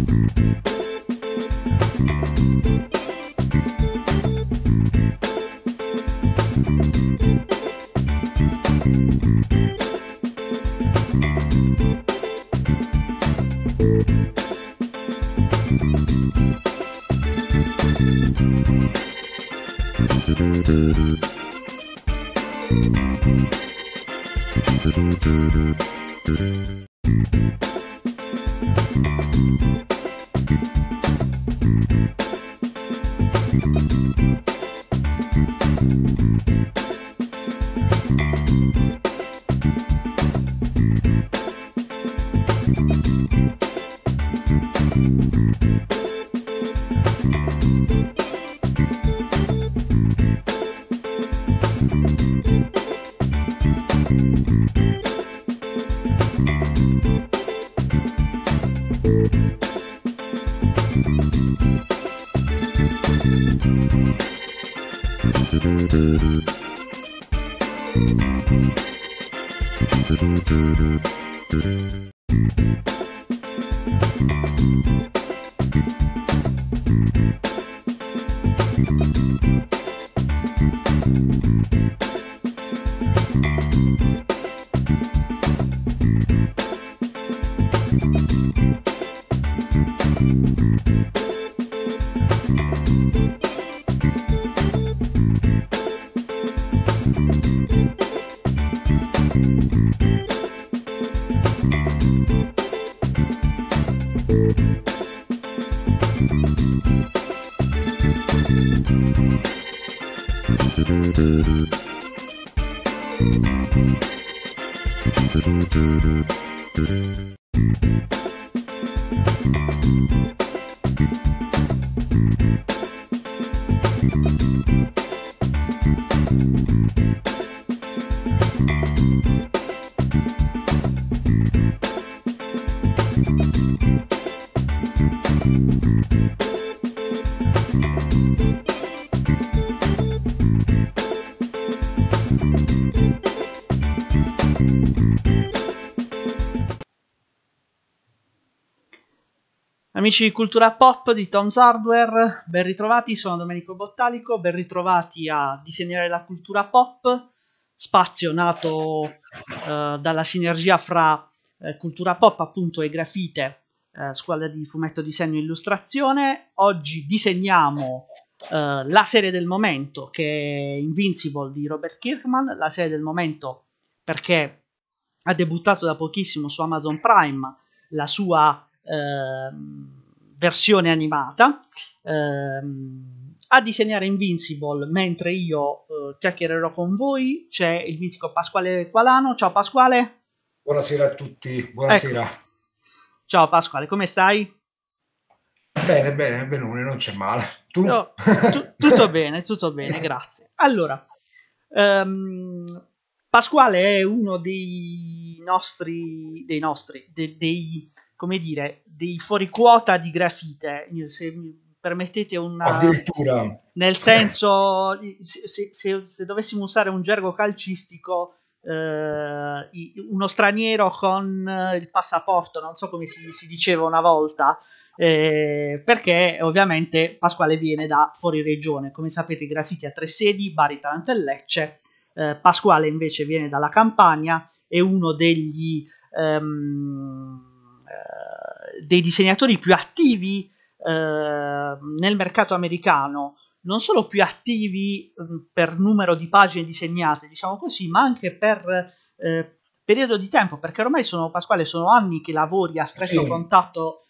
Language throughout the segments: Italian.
Thank you. Amici di Cultura Pop di Tom's Hardware, ben ritrovati, sono Domenico Bottalico, ben ritrovati a Disegnare la Cultura Pop, spazio nato eh, dalla sinergia fra eh, Cultura Pop appunto e Grafite, eh, scuola di fumetto, disegno e illustrazione. Oggi disegniamo eh, la serie del momento che è Invincible di Robert Kirkman, la serie del momento perché ha debuttato da pochissimo su Amazon Prime la sua... Ehm, versione animata, ehm, a disegnare Invincible mentre io eh, chiacchiererò con voi c'è il mitico Pasquale Qualano. Ciao Pasquale. Buonasera a tutti, buonasera. Ecco. Ciao Pasquale, come stai? Bene, bene, benone, non c'è male. Tu? No, tu, tutto bene, tutto bene, grazie. Allora, um, Pasquale è uno dei nostri, dei nostri, de, dei, come dire, dei fuori quota di grafite, se permettete una... Addirittura. Nel senso, se, se, se dovessimo usare un gergo calcistico, eh, uno straniero con eh, il passaporto, non so come si, si diceva una volta, eh, perché ovviamente Pasquale viene da fuori regione. Come sapete, i graffiti a tre sedi, Bari, Taranto e Lecce. Eh, Pasquale invece viene dalla Campania è uno degli, um, dei disegnatori più attivi uh, nel mercato americano, non solo più attivi um, per numero di pagine disegnate, diciamo così, ma anche per uh, periodo di tempo, perché ormai sono, Pasquale, sono anni che lavori a stretto sì. contatto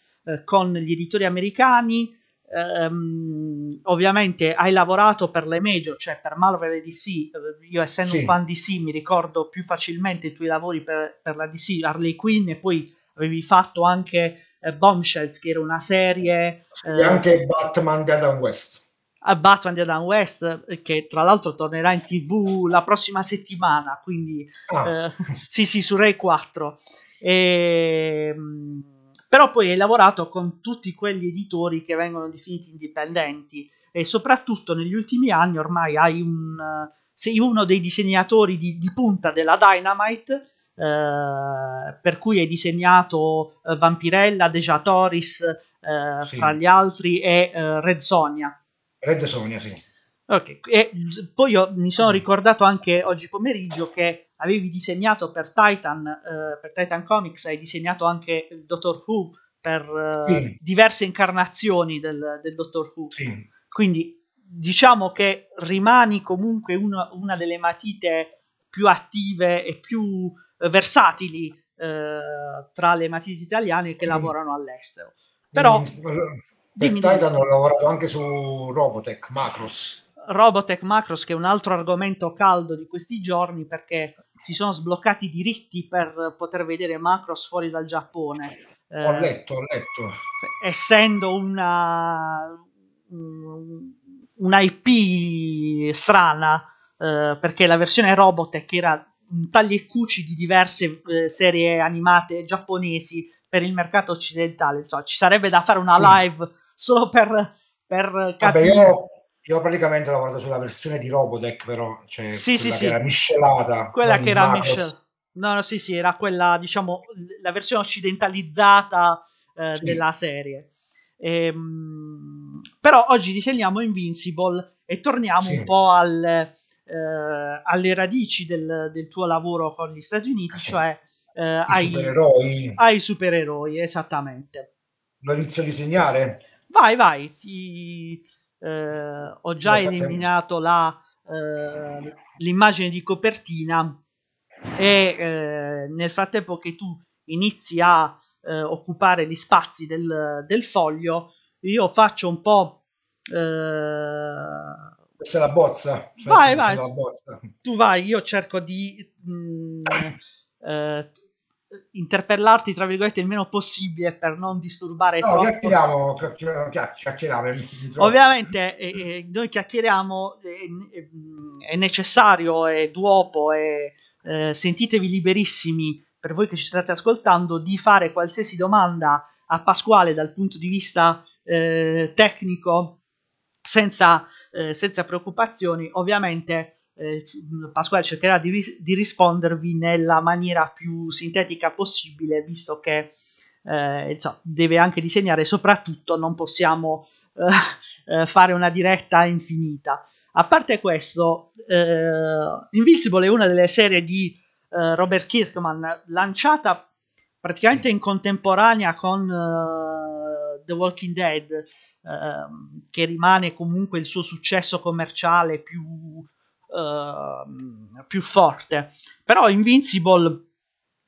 con gli editori americani, Um, ovviamente hai lavorato per le major, cioè per Marvel e DC. Eh, io, essendo sì. un fan DC, mi ricordo più facilmente i tuoi lavori per, per la DC, Harley Quinn, e poi avevi fatto anche eh, Bombshells, che era una serie. E eh, anche Batman di Adam West. A ah, Batman di Adam West, eh, che tra l'altro tornerà in tv la prossima settimana, quindi ah. eh, sì, sì, su Ray 4. E, però poi hai lavorato con tutti quegli editori che vengono definiti indipendenti e soprattutto negli ultimi anni ormai un, sei uno dei disegnatori di, di punta della Dynamite Uh, per cui hai disegnato eh, Vampirella, Deja Toris, uh, eh, sì. fra gli altri, e Red Sonia. Red Sonia, sì. Ok, e poi io, mi sono ricordato anche oggi pomeriggio che avevi disegnato per Titan, eh, per Titan Comics, hai disegnato anche il Doctor Who per eh, sì. diverse incarnazioni del, del Doctor Who. Sì. Quindi diciamo che rimani comunque uno, una delle matite più attive e più eh, versatili eh, tra le matite italiane che sì. lavorano all'estero. Però... Per Titan ho lavorato anche su Robotech, Macros. Robotech Macros, che è un altro argomento caldo di questi giorni, perché si sono sbloccati i diritti per poter vedere Macros fuori dal Giappone. Eh, ho letto, ho letto. Essendo una, IP strana, eh, perché la versione Robotech era un tagli e cuci di diverse eh, serie animate giapponesi per il mercato occidentale. Insomma, ci sarebbe da fare una sì. live solo per, per capire. Vabbè, io io praticamente ho lavorato sulla versione di Robotech, però, cioè sì, sì, sì. era miscelata. Quella che era miscelata. No, no, sì, sì, era quella, diciamo, la versione occidentalizzata eh, sì. della serie. Ehm, però oggi disegniamo Invincible e torniamo sì. un po' al, eh, alle radici del, del, tuo lavoro con gli Stati Uniti, sì. cioè eh, ai, supereroi. ai supereroi, esattamente. Lo inizio a disegnare? Vai, vai, ti eh, ho già eliminato la, eh, l'immagine di copertina e eh, nel frattempo che tu inizi a eh, occupare gli spazi del, del, foglio, io faccio un po'... Eh, Questa è la bozza. Vai, vai. Bozza. Tu vai, io cerco di... Mh, mm, eh, interpellarti tra virgolette il meno possibile per non disturbare no, troppo. chiacchieriamo, chiacchieriamo ovviamente eh, eh, noi chiacchieriamo eh, è necessario è duopo è, eh, sentitevi liberissimi per voi che ci state ascoltando di fare qualsiasi domanda a Pasquale dal punto di vista eh, tecnico senza, eh, senza preoccupazioni ovviamente eh, mm, Pasquale cercherà di, ris- di, rispondervi nella maniera più sintetica possibile, visto che eh, insomma, deve anche disegnare, soprattutto non possiamo eh, eh fare una diretta infinita. A parte questo, eh, Invisible è una delle serie di eh, Robert Kirkman lanciata praticamente in contemporanea con The Walking Dead, ehm, che rimane comunque il suo successo commerciale più uh, più forte. Però Invincible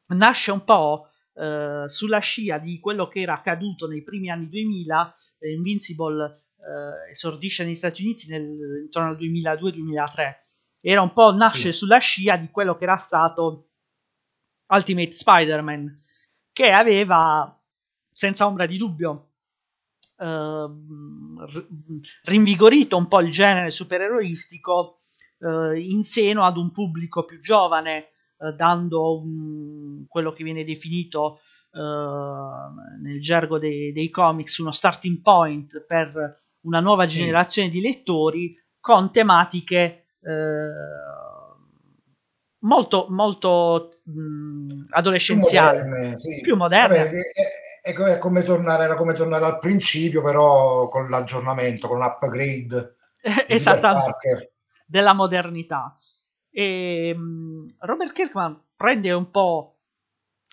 nasce un po' uh, sulla scia di quello che era accaduto nei primi anni 2000. Invincible uh, esordisce negli Stati Uniti nel, intorno al 2002-2003. Era un po' nasce sì. sulla scia di quello che era stato Ultimate Spider-Man, che aveva senza ombra di dubbio Uh, rinvigorito un po' il genere supereroistico eh, in seno ad un pubblico più giovane, eh, dando un, quello che viene definito eh, nel gergo dei, dei, comics uno starting point per una nuova sì. generazione di lettori con tematiche eh, molto, molto mh, mm, adolescenziale, più moderne. Sì. Più moderne. Vabbè, è, è, come tornare, era come tornare al principio, però con l'aggiornamento, con l'upgrade. upgrade. esatto, della modernità. E mm, Robert Kirkman prende un po'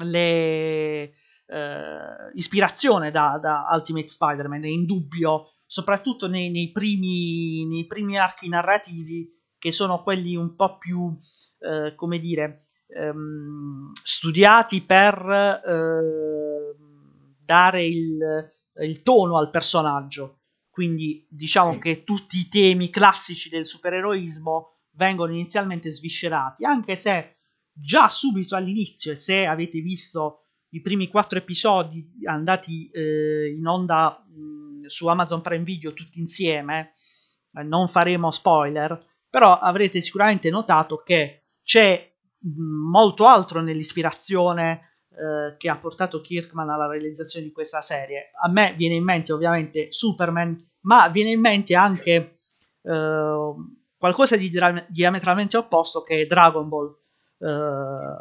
le, Uh, ispirazione da, da, Ultimate Spider-Man, è indubbio, soprattutto nei, nei, primi, nei, primi, archi narrativi, che sono quelli un po' più, uh, come dire, um, studiati per uh, dare il, il, tono al personaggio. Quindi diciamo sì. che tutti i temi classici del supereroismo vengono inizialmente sviscerati, anche se già subito all'inizio, e se avete visto i primi quattro episodi andati eh, in onda mh, mm, su Amazon Prime Video tutti insieme, eh, non faremo spoiler, però avrete sicuramente notato che c'è mh, mm, molto altro nell'ispirazione eh, che ha portato Kirkman alla realizzazione di questa serie. A me viene in mente ovviamente Superman, ma viene in mente anche eh, qualcosa di dra- diametralmente opposto che è Dragon Ball. Eh,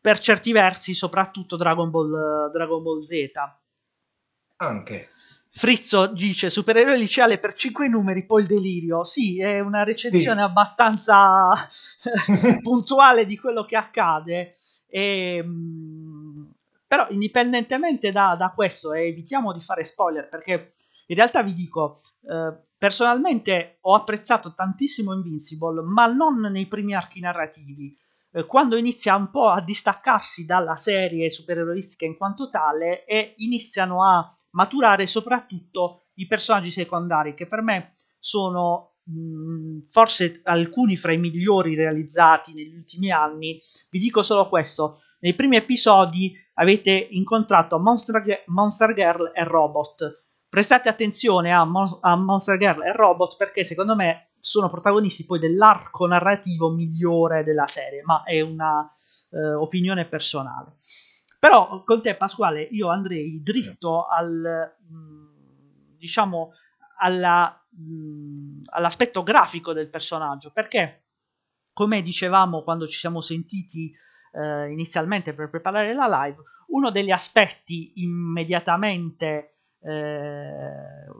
per certi versi, soprattutto Dragon Ball, Dragon Ball Z. Anche. Frizzo dice supereroe liceale per 5 numeri, poi il delirio. Sì, è una recensione sì. abbastanza puntuale di quello che accade. E, ehm, però indipendentemente da, da questo, e evitiamo di fare spoiler perché in realtà vi dico, eh, personalmente ho apprezzato tantissimo Invincible, ma non nei primi archi narrativi. Eh, quando inizia un po' a distaccarsi dalla serie supereroistica in quanto tale e iniziano a maturare soprattutto i personaggi secondari che per me sono Mm, forse alcuni fra i migliori realizzati negli ultimi anni. Vi dico solo questo, nei primi episodi avete incontrato Monster, Monster Girl e Robot. Prestate attenzione a, Mon- a Monster Girl e Robot perché secondo me sono protagonisti poi dell'arco narrativo migliore della serie, ma è una eh, opinione personale. Però con te Pasquale io andrei dritto al, mh, mm, diciamo, alla, mh, all'aspetto grafico del personaggio, perché come dicevamo quando ci siamo sentiti eh, inizialmente per preparare la live, uno degli aspetti immediatamente eh,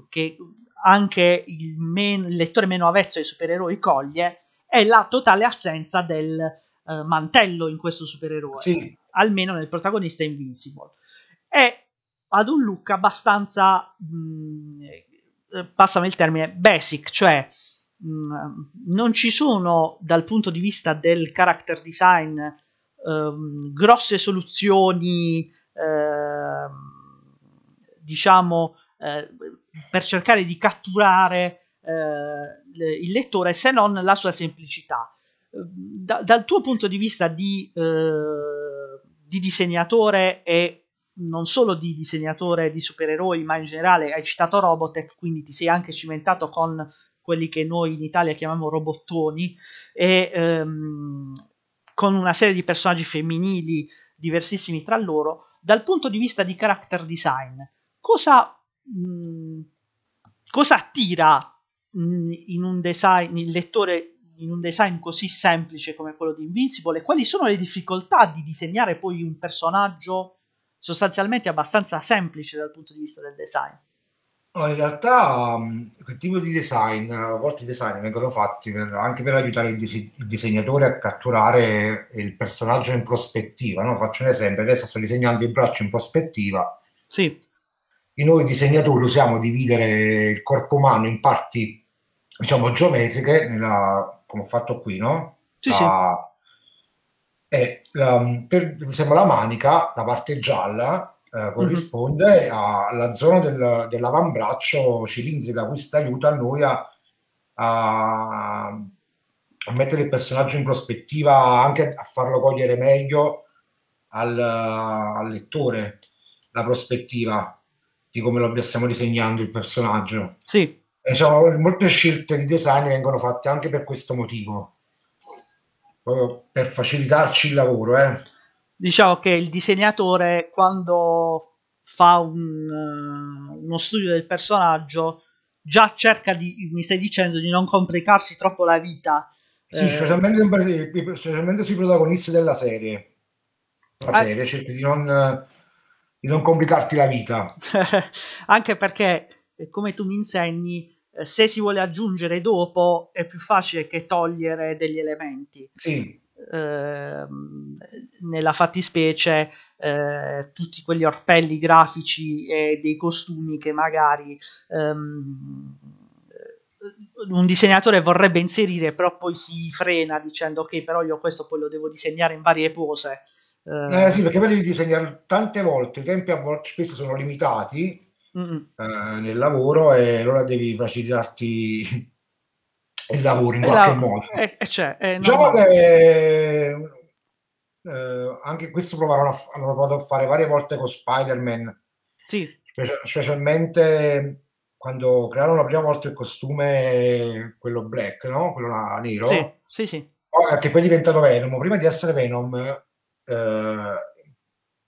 che anche il, men- il, lettore meno avvezzo ai supereroi coglie è la totale assenza del eh, mantello in questo supereroe, sì. almeno nel protagonista Invincible. È ad un look abbastanza mh, eh, passami il termine, basic, cioè mh, mm, non ci sono dal punto di vista del character design ehm, grosse soluzioni, ehm, diciamo, eh, per cercare di catturare eh, il lettore se non la sua semplicità. Ehm, da, dal tuo punto di vista di, eh, di disegnatore e non solo di disegnatore di supereroi, ma in generale hai citato Robotech, quindi ti sei anche cimentato con quelli che noi in Italia chiamiamo robottoni, e ehm, con una serie di personaggi femminili diversissimi tra loro. Dal punto di vista di character design, cosa, mh, mm, cosa attira mh, mm, in un design, il lettore in un design così semplice come quello di Invincible e quali sono le difficoltà di disegnare poi un personaggio sostanzialmente abbastanza semplice dal punto di vista del design. No, in realtà mm, quel tipo di design, a volte i design vengono fatti per, anche per aiutare il, dis- il, disegnatore a catturare il personaggio in prospettiva. No? Faccio un esempio, adesso sto disegnando il braccio in prospettiva. Sì. E noi disegnatori usiamo dividere il corpo umano in parti, diciamo, geometriche, nella, come ho fatto qui, no? Sì, La, sì e la, per, mi la manica, la parte gialla, eh, mhm. corrisponde mm-hmm. alla zona del, dell'avambraccio cilindrica, questo aiuta a noi a, a, a, mettere il personaggio in prospettiva, anche a farlo cogliere meglio al, al lettore la prospettiva di come lo stiamo disegnando il personaggio. Sì. E, diciamo, molte scelte di design vengono fatte anche per questo motivo proprio per facilitarci il lavoro. Eh. Diciamo che il disegnatore quando fa un, eh, uno studio del personaggio già cerca di, mi stai dicendo, di non complicarsi troppo la vita. Sì, eh, specialmente, specialmente sui protagonisti della serie. La eh, serie cerca di non, di non complicarti la vita. anche perché, come tu mi insegni, eh, se si vuole aggiungere dopo è più facile che togliere degli elementi. Sì. Eh, nella fattispecie eh, tutti quegli orpelli grafici e dei costumi che magari ehm, eh, un disegnatore vorrebbe inserire però poi si frena dicendo ok però io questo poi lo devo disegnare in varie pose eh, eh. sì perché poi devi disegnare tante volte i tempi a volte spesso sono limitati eh, nel lavoro e allora devi facilitarti il lavoro in qualche la, modo. È, eh, è, eh, cioè, è diciamo che eh, anche questo provarono a, hanno provato a fare varie volte con Spider-Man. Sì. Specialmente quando crearono la prima volta il costume, quello black, no? Quello là, nero. Sì, sì, sì. Che poi è diventato Venom. Prima di essere Venom... Eh,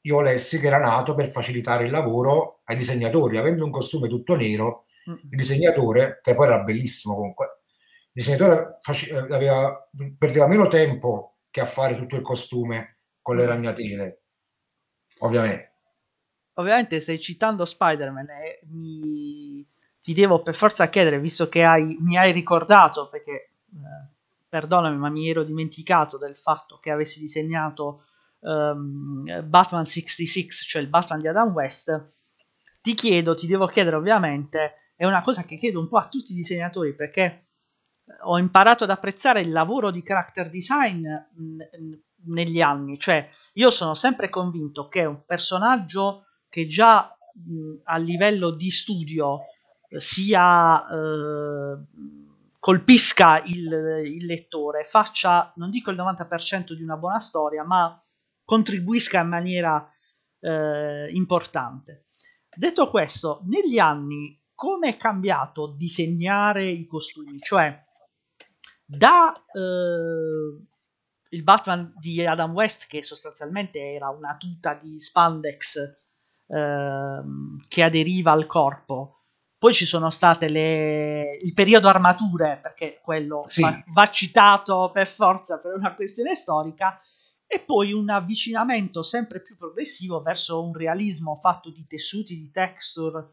io lessi che era nato per facilitare il lavoro ai disegnatori, avendo un costume tutto nero, il disegnatore, che poi era bellissimo comunque, il disegnatore face- eh, aveva, perdeva meno tempo che a fare tutto il costume con le mm. ragnatele, ovviamente. Ovviamente stai citando Spider-Man e mi... ti devo per forza chiedere, visto che hai, mi hai ricordato, perché eh, perdonami ma mi ero dimenticato del fatto che avessi disegnato um, Batman 66, cioè il Batman di Adam West, ti chiedo, ti devo chiedere ovviamente, è una cosa che chiedo un po' a tutti i disegnatori perché eh, ho imparato ad apprezzare il lavoro di character design mm, negli anni, cioè io sono sempre convinto che un personaggio che già mh, mm, a livello di studio eh, sia eh, colpisca il, il, lettore, faccia non dico il 90% di una buona storia, ma contribuisca in maniera eh, importante. Detto questo, negli anni come è cambiato disegnare i costumi? Cioè, da eh, il Batman di Adam West, che sostanzialmente era una tuta di spandex eh, che aderiva al corpo, poi ci sono state le... il periodo armature, perché quello sì. va, va citato per forza per una questione storica, e poi un avvicinamento sempre più progressivo verso un realismo fatto di tessuti, di texture,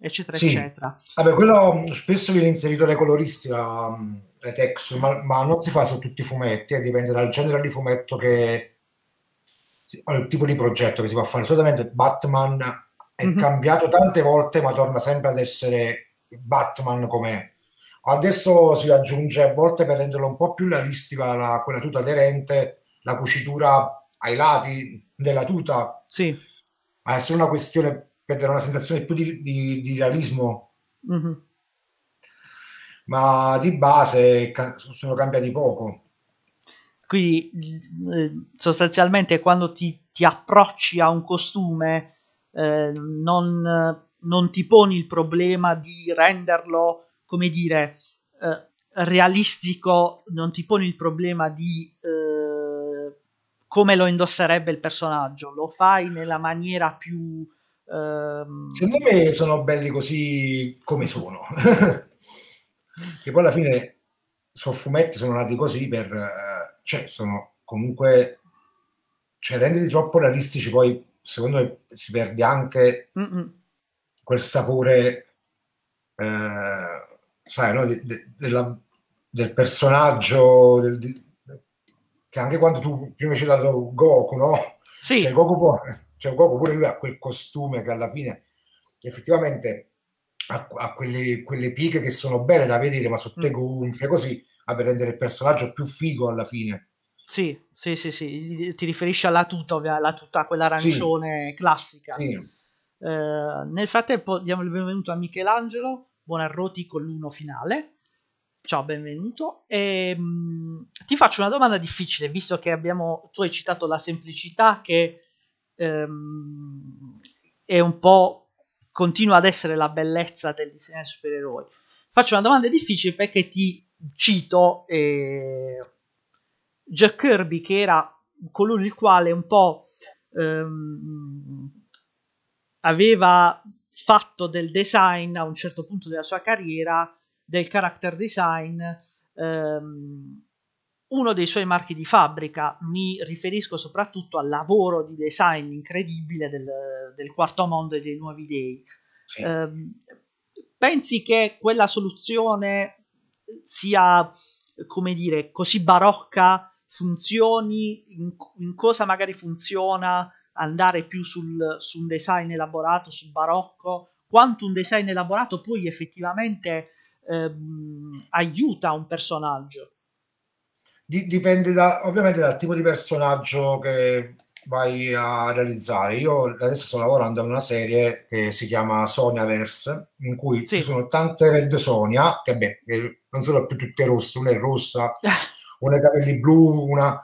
eccetera, sì. eccetera. Vabbè, quello mm, spesso viene inserito dai coloristi, la, mm, le texture, ma, ma, non si fa su tutti i fumetti, eh, dipende dal genere di fumetto che... al tipo di progetto che si può fare. Solitamente Batman è mm-hmm. cambiato tante volte, ma torna sempre ad essere Batman come... Adesso si aggiunge a volte per renderlo un po' più realistico quella tuta aderente la cucitura ai lati della tuta. Sì. Ma è solo una questione per dare una sensazione più di, di, di realismo. Mm-hmm. Ma di base sono cambiati poco. Quindi eh, sostanzialmente quando ti, ti approcci a un costume eh, non, non, ti poni il problema di renderlo, come dire, eh, realistico, non ti poni il problema di... Eh, come lo indosserebbe il personaggio, lo fai nella maniera più... Ehm... Secondo me sono belli così come sono, che poi alla fine sono fumetti, sono nati così per... Eh, cioè sono comunque... cioè renderli troppo realistici poi secondo me si perde anche Mm-mm. quel sapore... Eh, sai, no? De, de, della, del personaggio, del, che anche quando tu prima hai citato Goku, no? Sì. Cioè, Goku, può, cioè, Goku pure lui ha quel costume che alla fine effettivamente ha, ha quelle, quelle, piche che sono belle da vedere, ma sotto mm. gonfie così, a per rendere il personaggio più figo alla fine. Sì, sì, sì, sì. ti riferisci alla tuta, ovvia, la tuta quell'arancione sì. classica. Sì. Eh, nel frattempo diamo il benvenuto a Michelangelo, buon arroti con l'uno finale. Ciao, benvenuto. E, ehm, mh, ti faccio una domanda difficile, visto che abbiamo, tu hai citato la semplicità che ehm, è un po' continua ad essere la bellezza del disegno dei supereroi. Faccio una domanda difficile perché ti cito eh, Jack Kirby, che era colui il quale un po' ehm, aveva fatto del design a un certo punto della sua carriera del character design, ehm, uno dei suoi marchi di fabbrica, mi riferisco soprattutto al lavoro di design incredibile del, del quarto mondo e dei nuovi dei. Sì. Eh, pensi che quella soluzione sia, come dire, così barocca, funzioni, in, in cosa magari funziona andare più sul, su un design elaborato, sul barocco, quanto un design elaborato poi effettivamente ehm, aiuta un personaggio. dipende da, ovviamente dal tipo di personaggio che vai a realizzare. Io adesso sto lavorando a una serie che si chiama Soniaverse, in cui sì. ci sono tante Red Sonia, che beh, non sono più tutte rosse, una è rossa, una è i capelli blu, una...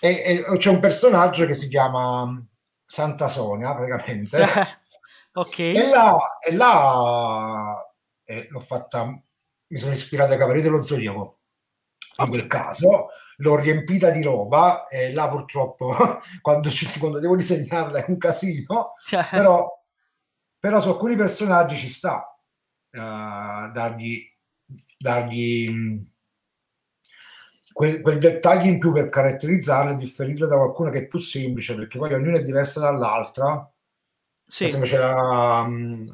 E, e, c'è un personaggio che si chiama Santa Sonia, praticamente. ok. E là, e là eh, l'ho fatta mi sono ispirato ai Cavalieri dello Zodiaco in quel caso l'ho riempita di roba e là purtroppo quando, ci, quando devo disegnarla è un casino però, però, su alcuni personaggi ci sta uh, dargli, dargli mh, mm, quel, quel, dettaglio in più per caratterizzarlo e differirlo da qualcuno che è più semplice perché poi ognuno è diverso dall'altra sì. per esempio c'era um, mm,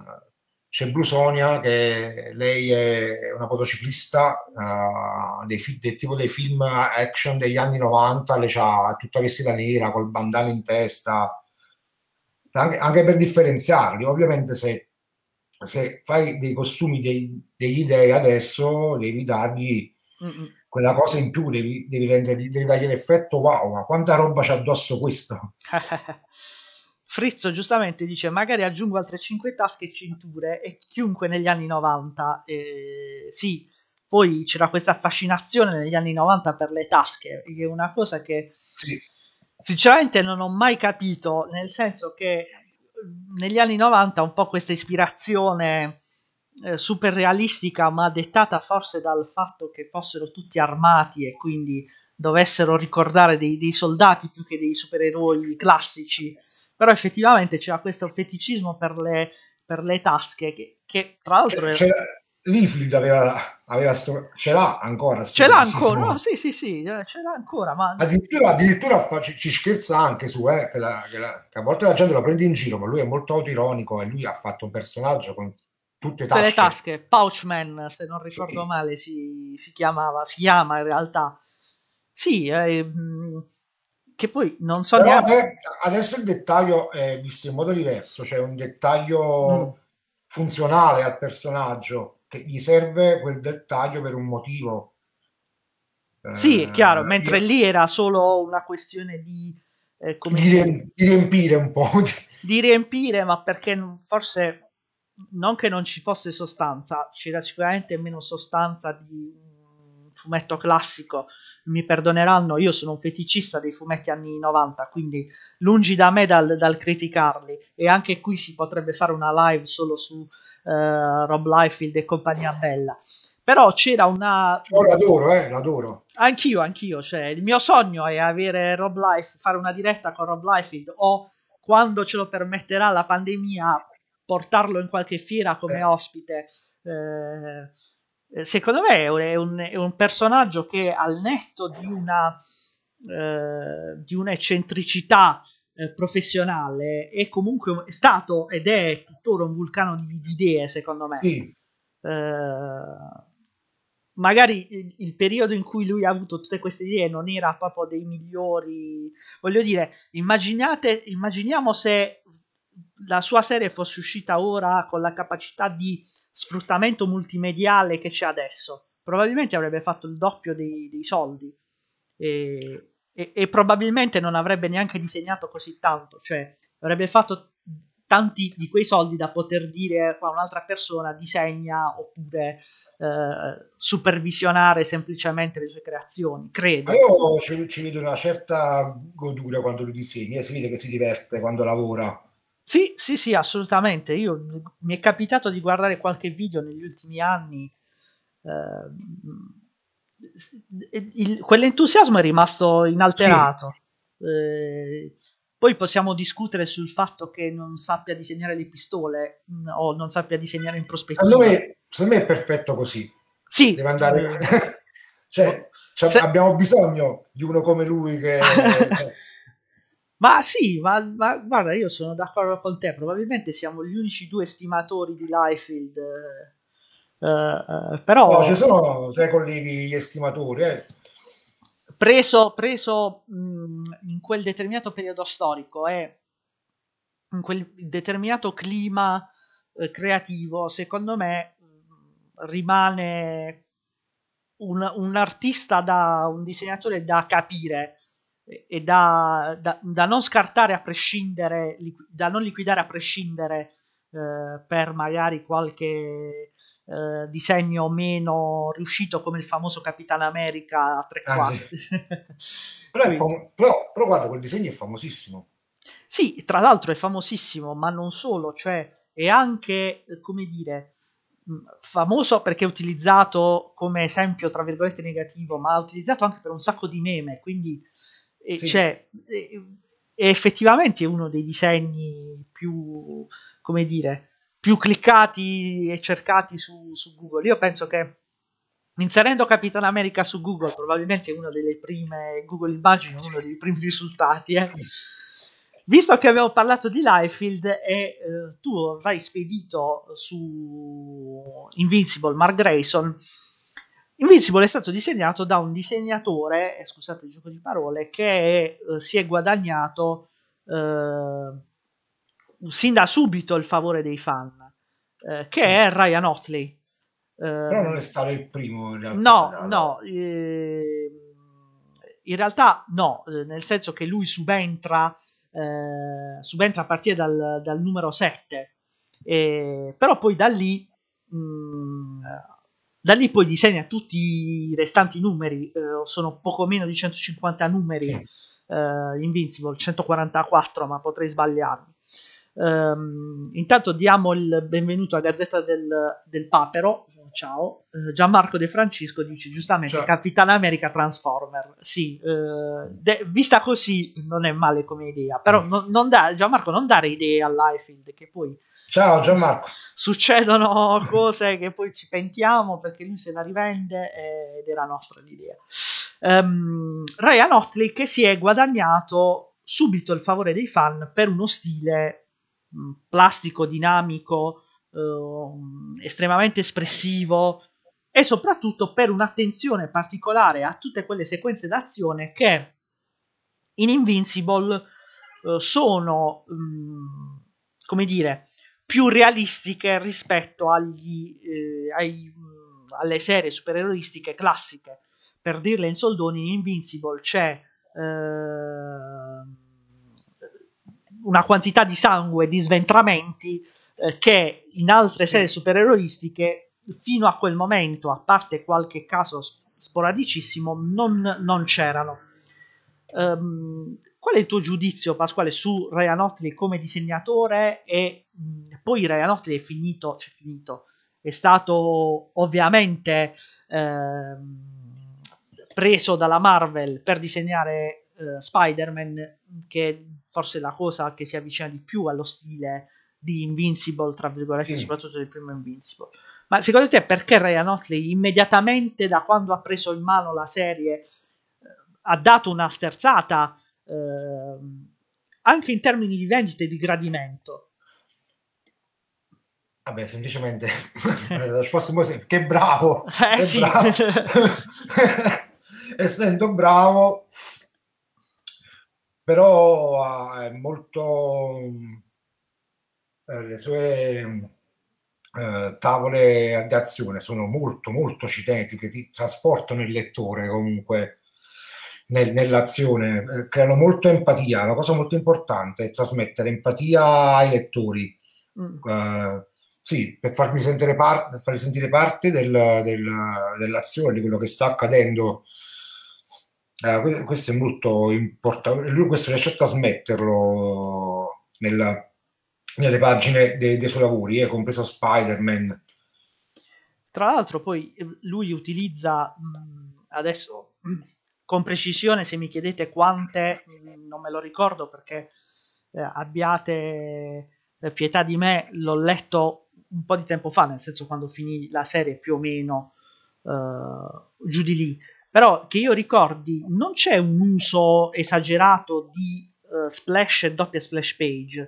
c'è Blusonia che lei è una motociclista uh, del tipo dei film action degli anni 90, lei ha tutta vestita nera col bandana in testa, anche, anche per differenziarli. Ovviamente se, se fai dei costumi dei, degli dei adesso devi dargli mm-hmm. quella cosa in più, devi, devi, rendergli, devi dargli l'effetto wow, ma quanta roba c'è addosso questo? Frizzo giustamente dice magari aggiungo altre 5 tasche e cinture e chiunque negli anni 90 eh, sì, poi c'era questa affascinazione negli anni 90 per le tasche che è una cosa che sì. sinceramente non ho mai capito nel senso che negli anni 90 un po' questa ispirazione eh, super realistica ma dettata forse dal fatto che fossero tutti armati e quindi dovessero ricordare dei, dei soldati più che dei supereroi classici però effettivamente c'era questo feticismo per le, per le tasche che, che, tra l'altro... Eh, c'è, Leaflid aveva, aveva sto, ce l'ha ancora. Ce l'ha ancora, no, sì, sì, sì, eh, ce l'ha ancora. Ma... Addirittura, addirittura fa, ci, ci, scherza anche su, eh, che, la, che, la, che, a volte la gente lo prende in giro, ma lui è molto autoironico e lui ha fatto un personaggio con tutte, tutte le tasche. Pouchman, se non ricordo sì. male, si, si, chiamava, si chiama in realtà. Sì, eh, mh ehm, che poi non so Però neanche... Adesso il dettaglio è visto in modo diverso, cioè un dettaglio mm. funzionale al personaggio, che gli serve quel dettaglio per un motivo. Sì, è eh, chiaro, eh, mentre io... lì era solo una questione di... Eh, di, di, riempire un po'. di riempire, ma perché forse non che non ci fosse sostanza, c'era sicuramente meno sostanza di fumetto classico, mi perdoneranno, io sono un feticista dei fumetti anni 90, quindi lungi da me dal, dal criticarli e anche qui si potrebbe fare una live solo su eh, Rob Liefeld e compagnia bella. Però c'era una... Oh, l'adoro, eh, l'adoro. Anch'io, anch'io, cioè, il mio sogno è avere Rob Liefeld, fare una diretta con Rob Liefeld o quando ce lo permetterà la pandemia portarlo in qualche fiera come Beh. ospite. Eh, eh, secondo me è un, è, un, personaggio che al netto di una, eh, di una eccentricità eh, professionale è comunque è stato ed è tuttora un vulcano di, di idee secondo me sì. eh, magari il, il, periodo in cui lui ha avuto tutte queste idee non era proprio dei migliori voglio dire immaginate immaginiamo se la sua serie fosse uscita ora con la capacità di sfruttamento multimediale che c'è adesso, probabilmente avrebbe fatto il doppio dei, dei soldi e, e, e, probabilmente non avrebbe neanche disegnato così tanto, cioè avrebbe fatto tanti di quei soldi da poter dire a un'altra persona disegna oppure eh, supervisionare semplicemente le sue creazioni, credo. Ah, io ci, ci vedo una certa godura quando lui disegna, eh, si vede che si diverte quando lavora sì, sì, sì, assolutamente. Io, mi è capitato di guardare qualche video negli ultimi anni. Eh, il, quell'entusiasmo è rimasto inalterato. Sì. Eh, poi possiamo discutere sul fatto che non sappia disegnare le pistole mh, mm, o non sappia disegnare in prospettiva. Secondo me, secondo me è perfetto così. Sì. Deve andare... cioè, cioè, Se... abbiamo bisogno di uno come lui che... Eh, ma sì, ma, ma, guarda, io sono d'accordo con te. Probabilmente siamo gli unici due stimatori di Lifield. Eh, eh, però no, ci sono tre colleghi estimatori. Eh. Preso, preso mh, in quel determinato periodo storico e eh. in quel determinato clima eh, creativo, secondo me mh, rimane un, un artista da un disegnatore da capire e da, da, da, non scartare a prescindere, da non liquidare a prescindere eh, per magari qualche eh, disegno meno riuscito come il famoso Capitan America a tre ah, quarti. però, fam- però, però, guarda, quel disegno è famosissimo. Sì, tra l'altro è famosissimo, ma non solo, cioè è anche, come dire, mm, famoso perché è utilizzato come esempio, tra virgolette, negativo, ma utilizzato anche per un sacco di meme, quindi e sì. cioè, è effettivamente uno dei disegni più, come dire, più cliccati e cercati su, su Google. Io penso che inserendo Capitan America su Google, probabilmente una delle prime Google Immagini, uno dei primi risultati. Eh. Visto che abbiamo parlato di Liefeld e eh, tu avrai spedito su Invincible Mark Grayson, Invincible è stato disegnato da un disegnatore, eh, scusate il gioco di parole, che eh, si è guadagnato eh, sin da subito il favore dei fan, eh, che è Ryan Otley. Però ehm, non è stato il primo. Realtà, no, no. no ehm, in realtà no, nel senso che lui subentra, eh, subentra a partire dal, dal numero 7, eh, però poi da lì mh, mm, da lì poi disegna tutti i restanti numeri, eh, sono poco meno di 150 numeri eh, Invincible, 144 ma potrei sbagliarmi. Um, intanto diamo il benvenuto a Gazzetta del, del Papero. Ciao, eh, Gianmarco De Francisco dice giustamente Ciao. Capitano America Transformer. Sì, eh, de- vista così non è male come idea, però no, mm. non da- Gianmarco non dare idee all'iField che poi Ciao Gianmarco. Succedono cose che poi ci pentiamo perché lui se la rivende eh, ed era nostra l'idea. Um, Ryan Otley che si è guadagnato subito il favore dei fan per uno stile Mm, plastico, dinamico, eh, estremamente espressivo e soprattutto per un'attenzione particolare a tutte quelle sequenze d'azione che in Invincible eh, sono, mh, mm, come dire, più realistiche rispetto agli, eh, ai, mm, alle serie supereroistiche classiche. Per dirle in soldoni, in Invincible c'è eh, una quantità di sangue e di sventramenti eh, che in altre serie supereroistiche fino a quel momento, a parte qualche caso sporadicissimo, non, non c'erano. Um, qual è il tuo giudizio, Pasquale, su Ryan Otley come disegnatore? E mh, poi Ryan Otley è finito, cioè finito, è stato ovviamente eh, preso dalla Marvel per disegnare uh, Spider-Man, che è forse la cosa che si avvicina di più allo stile di Invincible, tra virgolette, sì. soprattutto del primo Invincible. Ma secondo te perché Ryan Otley immediatamente da quando ha preso in mano la serie eh, ha dato una sterzata eh, anche in termini di vendita e di gradimento? Vabbè, semplicemente la risposta è che bravo! Eh sì! Bravo. Essendo bravo, però è molto eh, le sue eh, tavole d'azione sono molto molto cinetiche, ti trasportano il lettore comunque nel, nell'azione, eh, creano molto empatia, una cosa molto importante è trasmettere empatia ai lettori. Mm. Eh, sì, per farli sentire, par- farli sentire parte del, del, dell'azione, di quello che sta accadendo Uh, questo è molto importante. Lui questo riesce a trasmetterlo nella, nelle pagine dei, dei suoi lavori, eh, compreso Spider-Man. Tra l'altro, poi ehm, lui utilizza mm, adesso con precisione. Se mi chiedete quante, mm, non me lo ricordo perché eh, abbiate eh, pietà di me, l'ho letto un po' di tempo fa, nel senso quando finì la serie più o meno eh, giù di lì però che io ricordi non c'è un uso esagerato di uh, splash e doppia splash page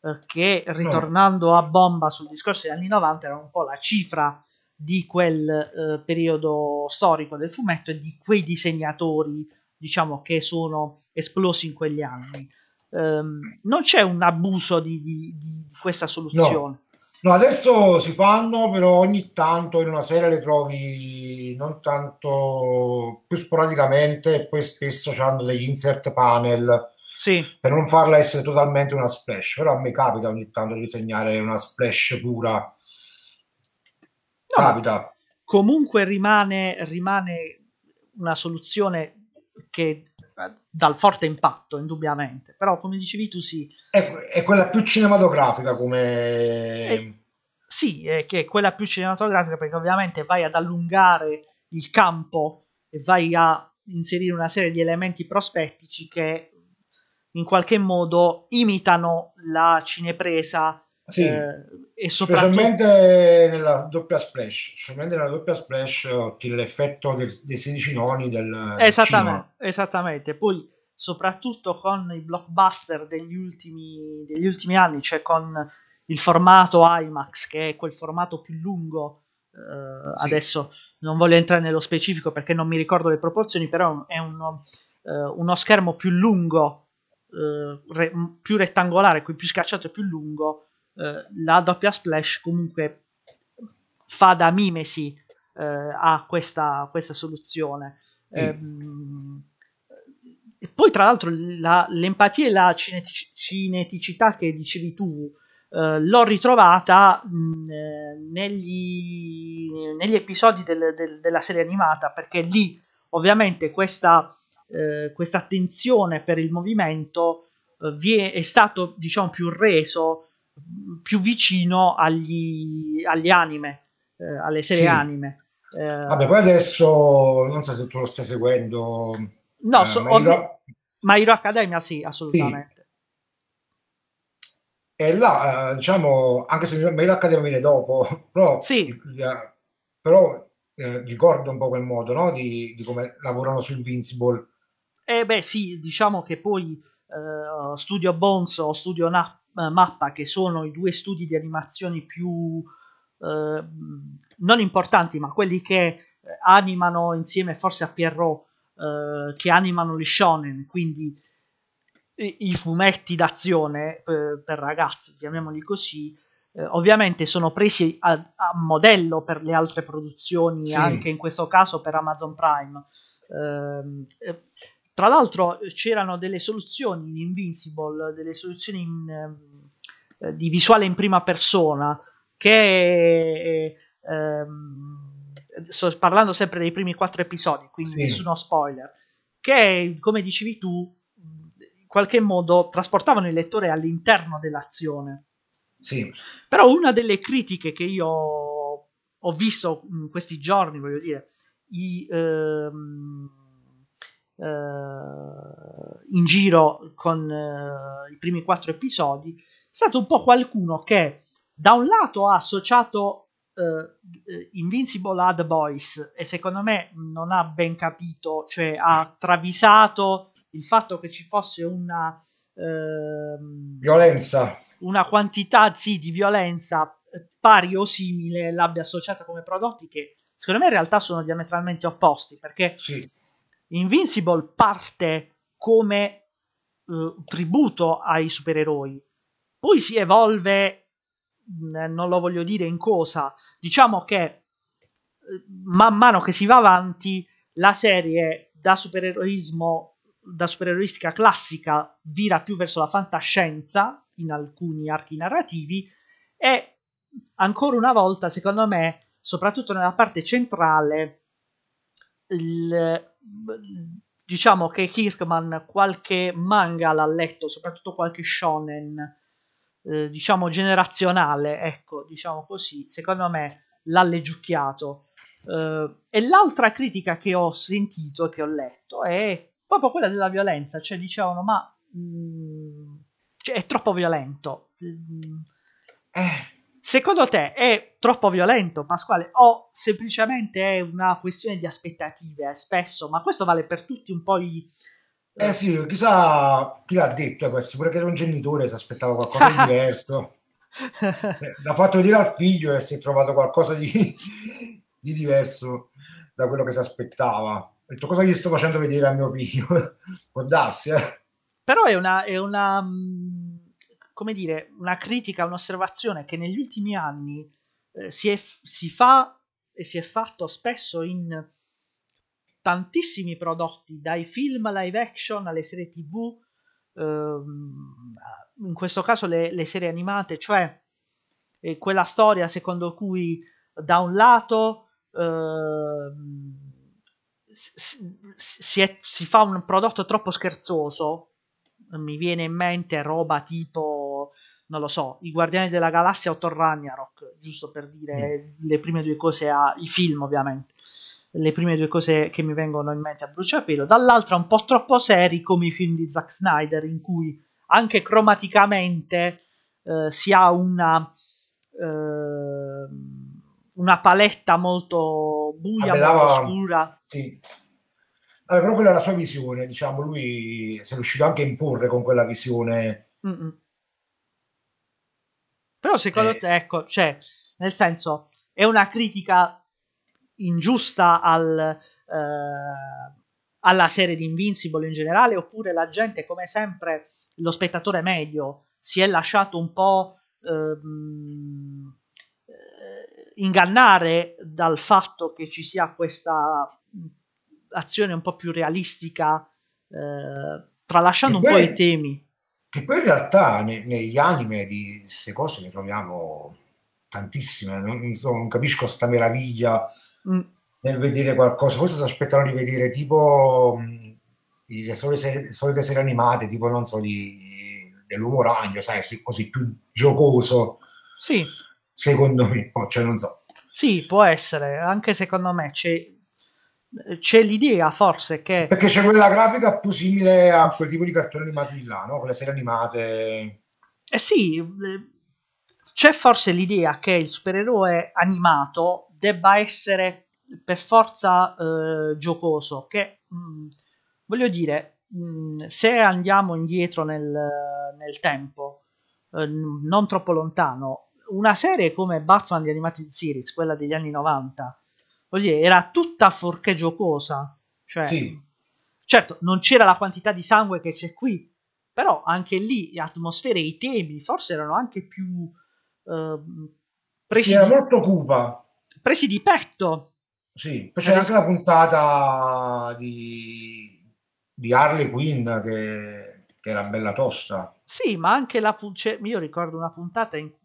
eh, che ritornando a bomba sul discorso degli anni 90 era un po' la cifra di quel uh, periodo storico del fumetto e di quei disegnatori diciamo che sono esplosi in quegli anni um, non c'è un abuso di, di, di questa soluzione no. no adesso si fanno però ogni tanto in una serie le trovi non tanto più sporadicamente e poi spesso hanno degli insert panel sì. per non farla essere totalmente una splash però a me capita ogni tanto di disegnare una splash pura no, capita comunque rimane, rimane una soluzione che dal forte impatto, indubbiamente. Però, come dicevi tu, sì. È, è quella più cinematografica come. È, sì, è che è quella più cinematografica perché ovviamente vai ad allungare il campo e vai a inserire una serie di elementi prospettici che in qualche modo imitano la cinepresa sì, eh, e soprattutto specialmente nella doppia splash specialmente nella doppia splash l'effetto dei, dei 16 noni del esattamente, esattamente. poi soprattutto con i blockbuster degli ultimi, degli ultimi anni cioè con il formato IMAX, che è quel formato più lungo. Eh, sì. Adesso non voglio entrare nello specifico perché non mi ricordo le proporzioni, però è uno, eh, uno schermo più lungo, eh, re, più rettangolare, più scacciato e più lungo. Eh, la doppia splash comunque fa da mimesi eh, a questa, questa soluzione. Sì. Ehm, e poi, tra l'altro, la, l'empatia e la cinetic- cineticità che dicevi tu eh, l'ho ritrovata mh, eh, negli, negli, episodi del, del, della serie animata perché lì ovviamente questa, uh, questa attenzione per il movimento uh, è, è, stato diciamo più reso più vicino agli, agli anime alle serie sì. anime vabbè poi adesso non so se tu lo stai seguendo no so, eh, My, Hero... My Hero Academia sì assolutamente sì e là, eh, diciamo, anche se Mail Academy viene dopo, però, sì. Eh, però eh, ricordo un po' quel modo no? di, di come lavorano su Invincible. Eh beh sì, diciamo che poi eh, Studio Bones o Studio Na- eh, Mappa, che sono i due studi di animazioni più eh, non importanti, ma quelli che animano insieme forse a Pierrot, che animano gli shonen, quindi i fumetti d'azione eh, per ragazzi, chiamiamoli così, eh, ovviamente sono presi a, a, modello per le altre produzioni, sì. anche in questo caso per Amazon Prime. Ehm, eh, tra l'altro eh, c'erano delle soluzioni in Invincible, delle soluzioni in, eh, di visuale in prima persona che ehm, sto parlando sempre dei primi quattro episodi, quindi sì. nessuno spoiler, che come dicevi tu qualche modo trasportavano il lettore all'interno dell'azione. Sì. Però una delle critiche che io ho visto in questi giorni, voglio dire, i, ehm, eh, in giro con eh, i primi quattro episodi, è stato un po' qualcuno che da un lato ha associato eh, Invincible ad Boys e secondo me non ha ben capito, cioè ha travisato il fatto che ci fosse una ehm, violenza, una quantità sì, di violenza eh, pari o simile l'abbia associata come prodotti che secondo me in realtà sono diametralmente opposti perché sì. Invincible parte come eh, tributo ai supereroi poi si evolve mm, eh, non lo voglio dire in cosa diciamo che eh, man mano che si va avanti la serie da supereroismo da supereroistica classica vira più verso la fantascienza in alcuni archi narrativi e ancora una volta, secondo me, soprattutto nella parte centrale, il, diciamo che Kirkman qualche manga l'ha letto, soprattutto qualche shonen, eh, diciamo generazionale, ecco, diciamo così, secondo me l'ha leggiucchiato. Eh, e l'altra critica che ho sentito e che ho letto è proprio quella della violenza, cioè dicevano ma mh, mm, cioè, è troppo violento. Eh. Secondo te è troppo violento, Pasquale, o semplicemente è una questione di aspettative eh, spesso? Ma questo vale per tutti un po' i... Eh, eh sì, chissà chi l'ha detto, eh, sicuro che era un genitore, si aspettava qualcosa di diverso. Eh, l'ha fatto dire al figlio e si è trovato qualcosa di, di diverso da quello che si aspettava. Ho detto cosa gli sto facendo vedere a mio figlio? Può darsi, eh? Però è una, è una, mm, come dire, una critica, un'osservazione che negli ultimi anni eh, si, è, si fa e si è fatto spesso in tantissimi prodotti, dai film live action alle serie tv, ehm, in questo caso le, le serie animate, cioè eh, quella storia secondo cui da un lato ehm, si, è, si fa un prodotto troppo scherzoso. Mi viene in mente roba tipo non lo so, i Guardiani della Galassia o Thor Ragnarok, giusto per dire mm. le prime due cose, a, i film ovviamente, le prime due cose che mi vengono in mente a bruciapelo, dall'altra un po' troppo seri come i film di Zack Snyder in cui anche cromaticamente eh, si ha una... Eh, una paletta molto buia, Appellava, ah, molto scura. Sì. Allora, però quella è la sua visione, diciamo, lui si è riuscito anche a imporre con quella visione. Mm-mm. Però secondo eh. te, ecco, cioè, nel senso, è una critica ingiusta al, eh, alla serie di Invincible in generale, oppure la gente, come sempre, lo spettatore medio, si è lasciato un po'... Ehm, ingannare dal fatto che ci sia questa azione un po' più realistica, eh, tralasciando poi, un po' i temi. Che poi in realtà ne, negli anime di queste cose ne troviamo tantissime, non, insomma, non capisco sta meraviglia mm. nel vedere qualcosa, forse si aspettano di vedere tipo le solite, solite serie animate, tipo non so, di, dell'uomo ragno, sai, così più giocoso. Sì secondo me, poi cioè, non so. Sì, può essere, anche secondo me c'è, c'è l'idea forse che... Perché c'è quella grafica più simile a quel tipo di cartoni animati là, no? Con le serie animate... Eh sì, c'è forse l'idea che il supereroe animato debba essere per forza eh, giocoso, che mh, mm, voglio dire, mh, mm, se andiamo indietro nel, nel tempo, eh, non troppo lontano, una serie come Batman di Animated Series, quella degli anni 90, dire, era tutta forché giocosa. Cioè, sì. Certo, non c'era la quantità di sangue che c'è qui, però anche lì le atmosfere e i temi forse erano anche più... Eh, presi, era di, molto cupa. presi di petto. Sì, poi c'era anche la puntata di, di Harley Quinn che, che era bella tosta. Sì, ma anche la... Cioè, io ricordo una puntata in cui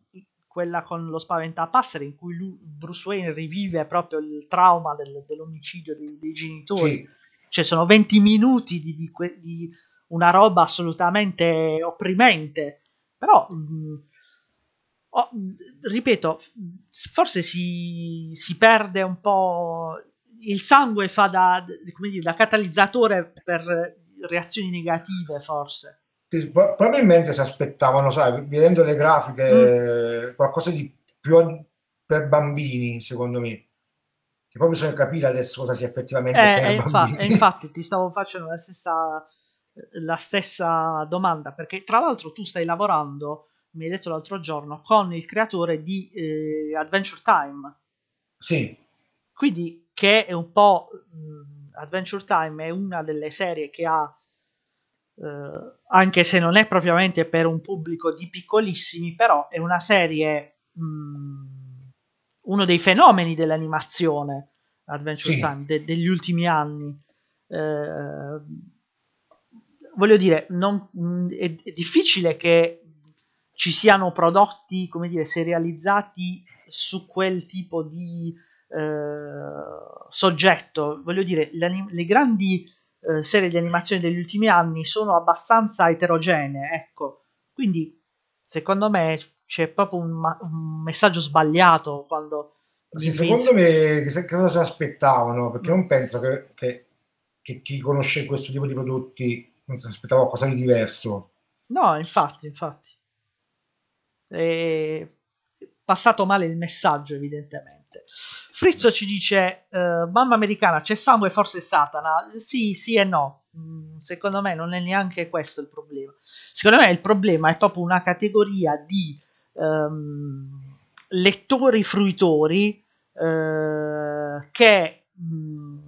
quella con lo spaventapasseri in cui lui, Bruce Wayne rivive proprio il trauma del, dell'omicidio dei, dei genitori. Sì. Cioè sono 20 minuti di, di, di una roba assolutamente opprimente, però... Mh, mm, Oh, ripeto, forse si, si, perde un po'. Il sangue fa da, dire, da catalizzatore per reazioni negative, forse probabilmente si aspettavano, sai, vedendo le grafiche, mm. qualcosa di più per bambini, secondo me. Che poi bisogna capire adesso cosa sia effettivamente eh, eh infa- eh, infatti ti stavo facendo la stessa, la stessa domanda, perché tra l'altro tu stai lavorando, mi hai detto l'altro giorno, con il creatore di eh, Adventure Time. Sì. Quindi che è un po'... Mh, mm, Adventure Time è una delle serie che ha eh, anche se non è propriamente per un pubblico di piccolissimi, però è una serie, mh, mm, uno dei fenomeni dell'animazione Adventure sì. Time de- degli ultimi anni. Eh, voglio dire, non, mh, mm, è, è difficile che ci siano prodotti, come dire, serializzati su quel tipo di eh, soggetto. Voglio dire, le, le grandi eh, serie di animazione degli ultimi anni sono abbastanza eterogenee, ecco. Quindi secondo me c'è proprio un, ma- un messaggio sbagliato quando... Sì, secondo me cosa si aspettavano, perché mm. non penso che, che, che, chi conosce questo tipo di prodotti non si aspettava qualcosa di diverso. No, infatti, infatti. È passato male il messaggio, evidentemente niente. Frizzo ci dice: uh, Mamma americana, c'è sangue, forse Satana. Sì, sì e no. Mm, secondo me non è neanche questo il problema. Secondo me il problema è proprio una categoria di um, lettori fruitori uh, che. Mm,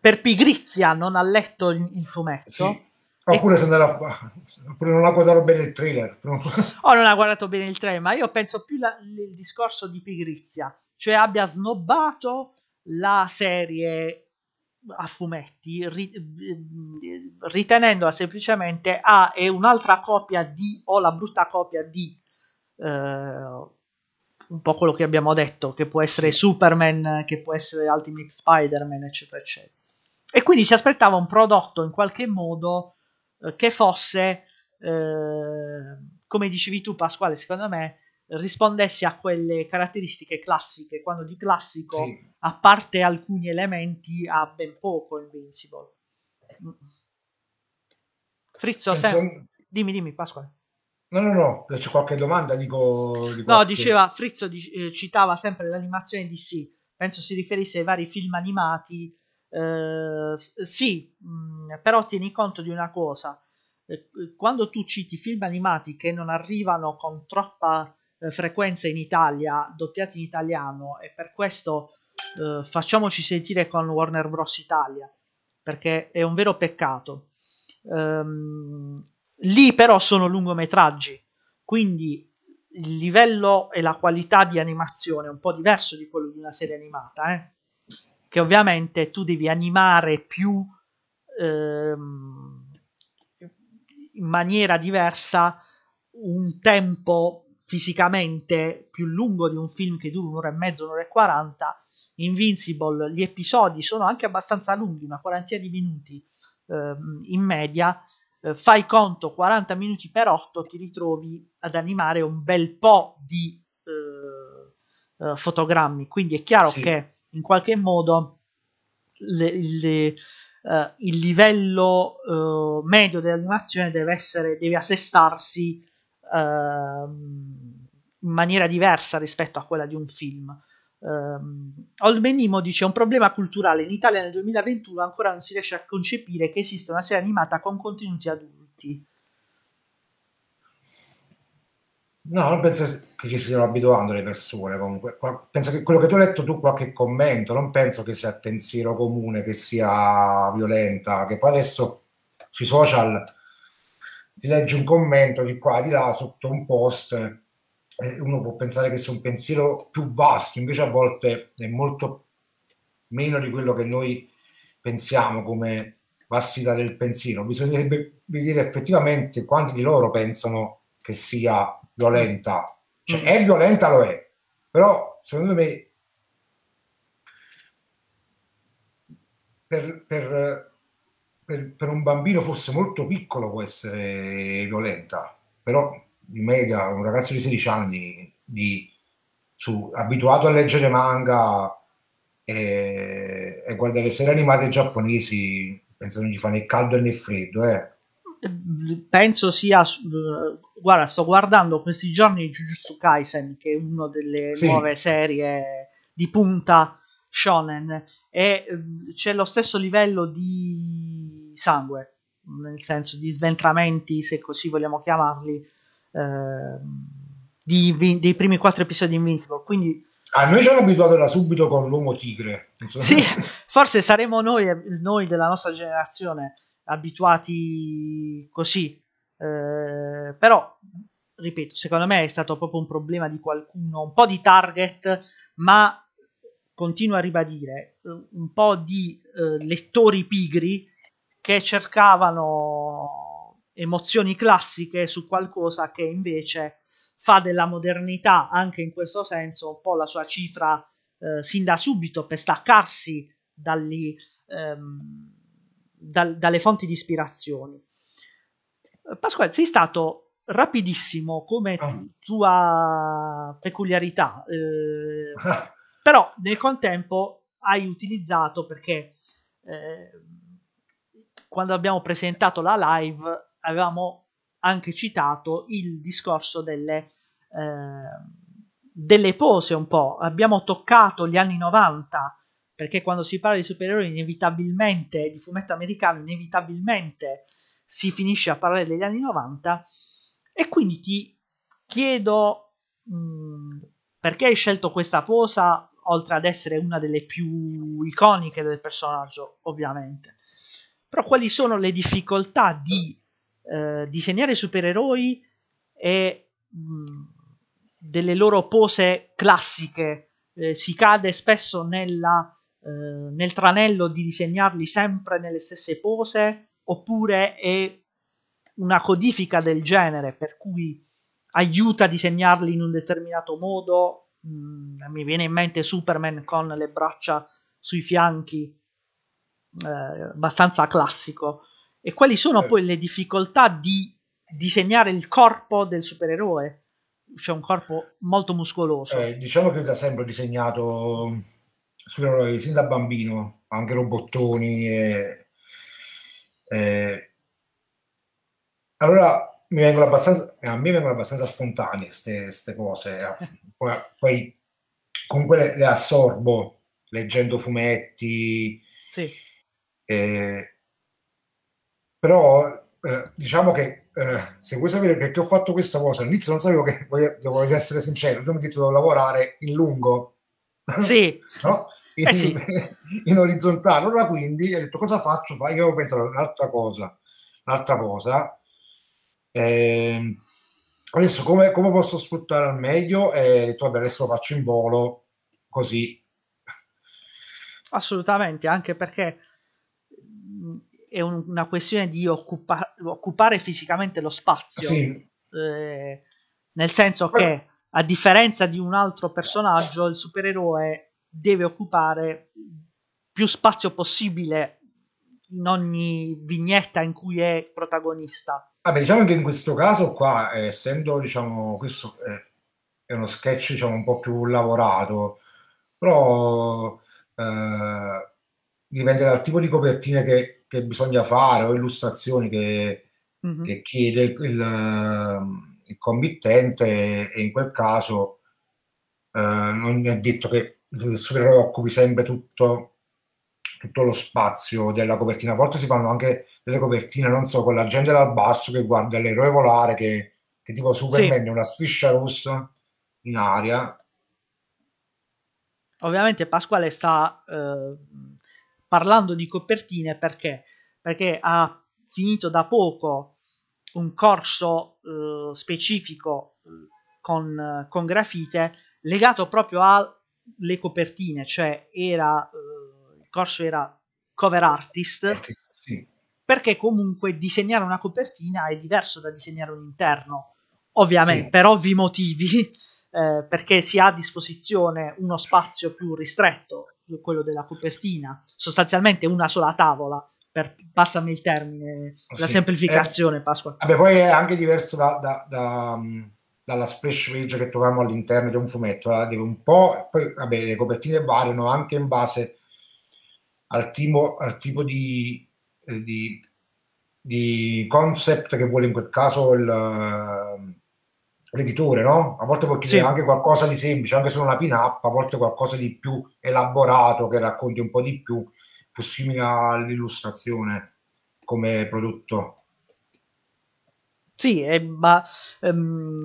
per pigrizia non ha letto il, il fumetto sì Oppure, se andava, oppure non ha guardato bene il trailer. O oh, non ha guardato bene il trailer, ma io penso più al discorso di pigrizia, cioè abbia snobbato la serie a fumetti, ri, ritenendola semplicemente ah, è un'altra copia di o la brutta copia di eh, un po' quello che abbiamo detto, che può essere Superman, che può essere Ultimate Spider-Man, eccetera, eccetera. E quindi si aspettava un prodotto in qualche modo eh, che fosse, eh, come dicevi tu Pasquale, secondo me rispondesse a quelle caratteristiche classiche, quando di classico, sì. a parte alcuni elementi, ha ben poco Invincible. Frizzo, Penso... se... dimmi, dimmi Pasquale. No, no, no, c'è qualche domanda, dico... Di qualche... No, diceva, Frizzo dic- eh, citava sempre l'animazione di sì, penso si riferisse ai vari film animati eh, sì, mh, mm, però tieni conto di una cosa, eh, quando tu citi film animati che non arrivano con troppa eh, frequenza in Italia, doppiati in italiano, e per questo eh, facciamoci sentire con Warner Bros. Italia, perché è un vero peccato. Um, lì però sono lungometraggi, quindi il livello e la qualità di animazione è un po' diverso di quello di una serie animata, eh? che ovviamente tu devi animare più ehm, in maniera diversa un tempo fisicamente più lungo di un film che dura un'ora e mezza, un'ora e quaranta. Invincible, gli episodi sono anche abbastanza lunghi, una quarantina di minuti ehm, in media. Eh, fai conto 40 minuti per 8, ti ritrovi ad animare un bel po' di eh, eh, fotogrammi. Quindi è chiaro sì. che in qualche modo le, le, uh, il livello uh, medio dell'animazione deve, essere, deve assestarsi uh, in maniera diversa rispetto a quella di un film. Um, ehm, Olmenimo dice un problema culturale in Italia nel 2021 ancora non si riesce a concepire che esista una serie animata con contenuti adulti No, non penso che ci stiano abituando le persone comunque. Penso che quello che tu hai letto tu qualche commento, non penso che sia il pensiero comune, che sia violenta, che poi adesso sui social ti leggi un commento di qua, di là, sotto un post, e uno può pensare che sia un pensiero più vasto, invece a volte è molto meno di quello che noi pensiamo come vastità del pensiero. Bisognerebbe vedere effettivamente quanti di loro pensano che sia violenta, cioè mm. è violenta lo è, però secondo me per, per, per, per un bambino forse molto piccolo può essere violenta, però in media un ragazzo di 16 anni di, su, abituato a leggere manga e, e guardare serie animate giapponesi penso non gli fa né caldo né freddo eh penso sia eh, guarda sto guardando questi giorni Jujutsu Kaisen che è una delle sì. nuove serie di punta shonen e eh, c'è lo stesso livello di sangue nel senso di sventramenti se così vogliamo chiamarli eh, di, dei primi quattro episodi di Invincible quindi Ah, noi ci hanno abituato da subito con l'uomo tigre. Sì, forse saremo noi, noi della nostra generazione abituati così. Eh, però, ripeto, secondo me è stato proprio un problema di qualcuno, un po' di target, ma continuo a ribadire, eh, un po' di eh, lettori pigri che cercavano emozioni classiche su qualcosa che invece fa della modernità, anche in questo senso, un po' la sua cifra eh, sin da subito per staccarsi dagli... Ehm, dal, dalle fonti di ispirazione. Pasquale, sei stato rapidissimo come ah. tua peculiarità, eh, ah. però nel contempo hai utilizzato perché eh, quando abbiamo presentato la live avevamo anche citato il discorso delle, eh, delle pose un po', abbiamo toccato gli anni 90 perché quando si parla di supereroi inevitabilmente, di fumetto americano, inevitabilmente si finisce a parlare degli anni 90 e quindi ti chiedo mh, mm, perché hai scelto questa posa oltre ad essere una delle più iconiche del personaggio ovviamente però quali sono le difficoltà di eh, disegnare supereroi e mh, mm, delle loro pose classiche eh, si cade spesso nella eh, nel tranello di disegnarli sempre nelle stesse pose oppure è una codifica del genere per cui aiuta a disegnarli in un determinato modo mm, mi viene in mente Superman con le braccia sui fianchi eh, abbastanza classico e quali sono eh. poi le difficoltà di disegnare il corpo del supereroe c'è un corpo molto muscoloso eh, diciamo che da sempre ho disegnato sugli orologi sin da bambino, anche robottoni. E, e... Allora mi vengono abbastanza, a me vengono abbastanza spontanee queste cose, eh. poi, poi, comunque le assorbo leggendo fumetti. Sì. Eh, però eh, diciamo che eh, se vuoi sapere perché ho fatto questa cosa, all'inizio non sapevo che, voglio, devo essere sincero, io mi ho detto devo lavorare in lungo sì. no? in, eh sì. in, orizzontale. Allora quindi ho detto cosa faccio? Io avevo pensato un'altra cosa. Un'altra cosa. Eh, adesso come, come, posso sfruttare al meglio? E eh, ho detto vabbè adesso lo faccio in volo così. Assolutamente, anche perché è una questione di occupa- occupare fisicamente lo spazio. Sì. Eh, nel senso Beh. che a differenza di un altro personaggio, il supereroe deve occupare più spazio possibile in ogni vignetta in cui è protagonista. Vabbè, diciamo che in questo caso qua, eh, essendo, diciamo, questo eh, è uno sketch, diciamo, un po' più lavorato, però eh, dipende dal tipo di copertine che, che bisogna fare o illustrazioni che, mm-hmm. che chiede il, il ehm, il committente e in quel caso eh, non è detto che il supereroe occupi sempre tutto, tutto lo spazio della copertina. A volte si fanno anche delle copertine, non so, con la gente dal basso che guarda l'eroe volare, che, che tipo Superman sì. una striscia rossa in aria. Ovviamente Pasquale sta eh, parlando di copertine perché? Perché ha finito da poco un corso eh, specifico eh, con, eh, con, grafite legato proprio alle copertine, cioè era, eh, il corso era cover artist, perché, sì. perché comunque disegnare una copertina è diverso da disegnare un interno, ovviamente, sì. per ovvi motivi, eh, perché si ha a disposizione uno spazio più ristretto, quello della copertina, sostanzialmente una sola tavola per, passami il termine, sì. la semplificazione, eh, Pasqua. Vabbè, poi è anche diverso da, da, da, mm, dalla splash page che troviamo all'interno di un fumetto, la un po', poi vabbè, le copertine variano anche in base al, timo, al tipo di, eh, di, di, concept che vuole in quel caso il, mm, l'editore, no? A volte può chiedere sì. anche qualcosa di semplice, anche se non una pin-up, a volte qualcosa di più elaborato che racconti un po' di più più simile all'illustrazione come prodotto. Sì, eh, ma ehm,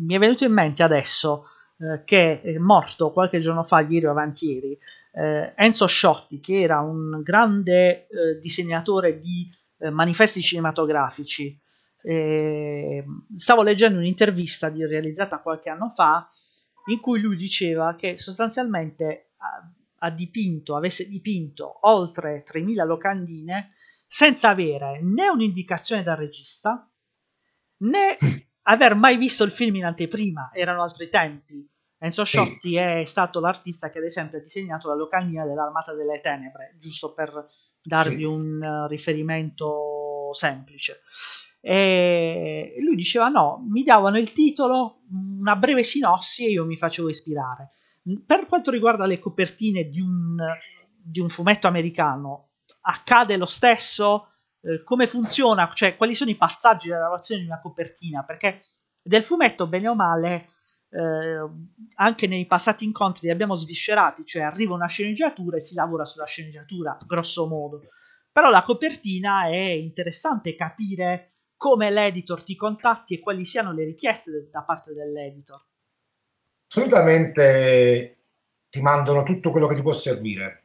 mi è venuto in mente adesso eh, che è morto qualche giorno fa, ieri o avantieri, eh, Enzo Sciotti, che era un grande eh, disegnatore di eh, manifesti cinematografici. Eh, stavo leggendo un'intervista di, realizzata qualche anno fa in cui lui diceva che sostanzialmente ah, ha dipinto, avesse dipinto oltre 3.000 locandine senza avere né un'indicazione dal regista né aver mai visto il film in anteprima, erano altri tempi. Enzo Sciotti è stato l'artista che ad esempio ha disegnato la locandina dell'Armata delle Tenebre, giusto per darvi sì. un eh, riferimento semplice. E lui diceva no, mi davano il titolo, una breve sinossi e io mi facevo ispirare. Per quanto riguarda le copertine di un, di un fumetto americano, accade lo stesso? Eh, come funziona? Cioè, quali sono i passaggi della lavorazione di una copertina? Perché del fumetto, bene o male, eh, anche nei passati incontri li abbiamo sviscerati, cioè arriva una sceneggiatura e si lavora sulla sceneggiatura, grosso modo. Però la copertina è interessante capire come l'editor ti contatti e quali siano le richieste da parte dell'editor solitamente ti mandano tutto quello che ti può servire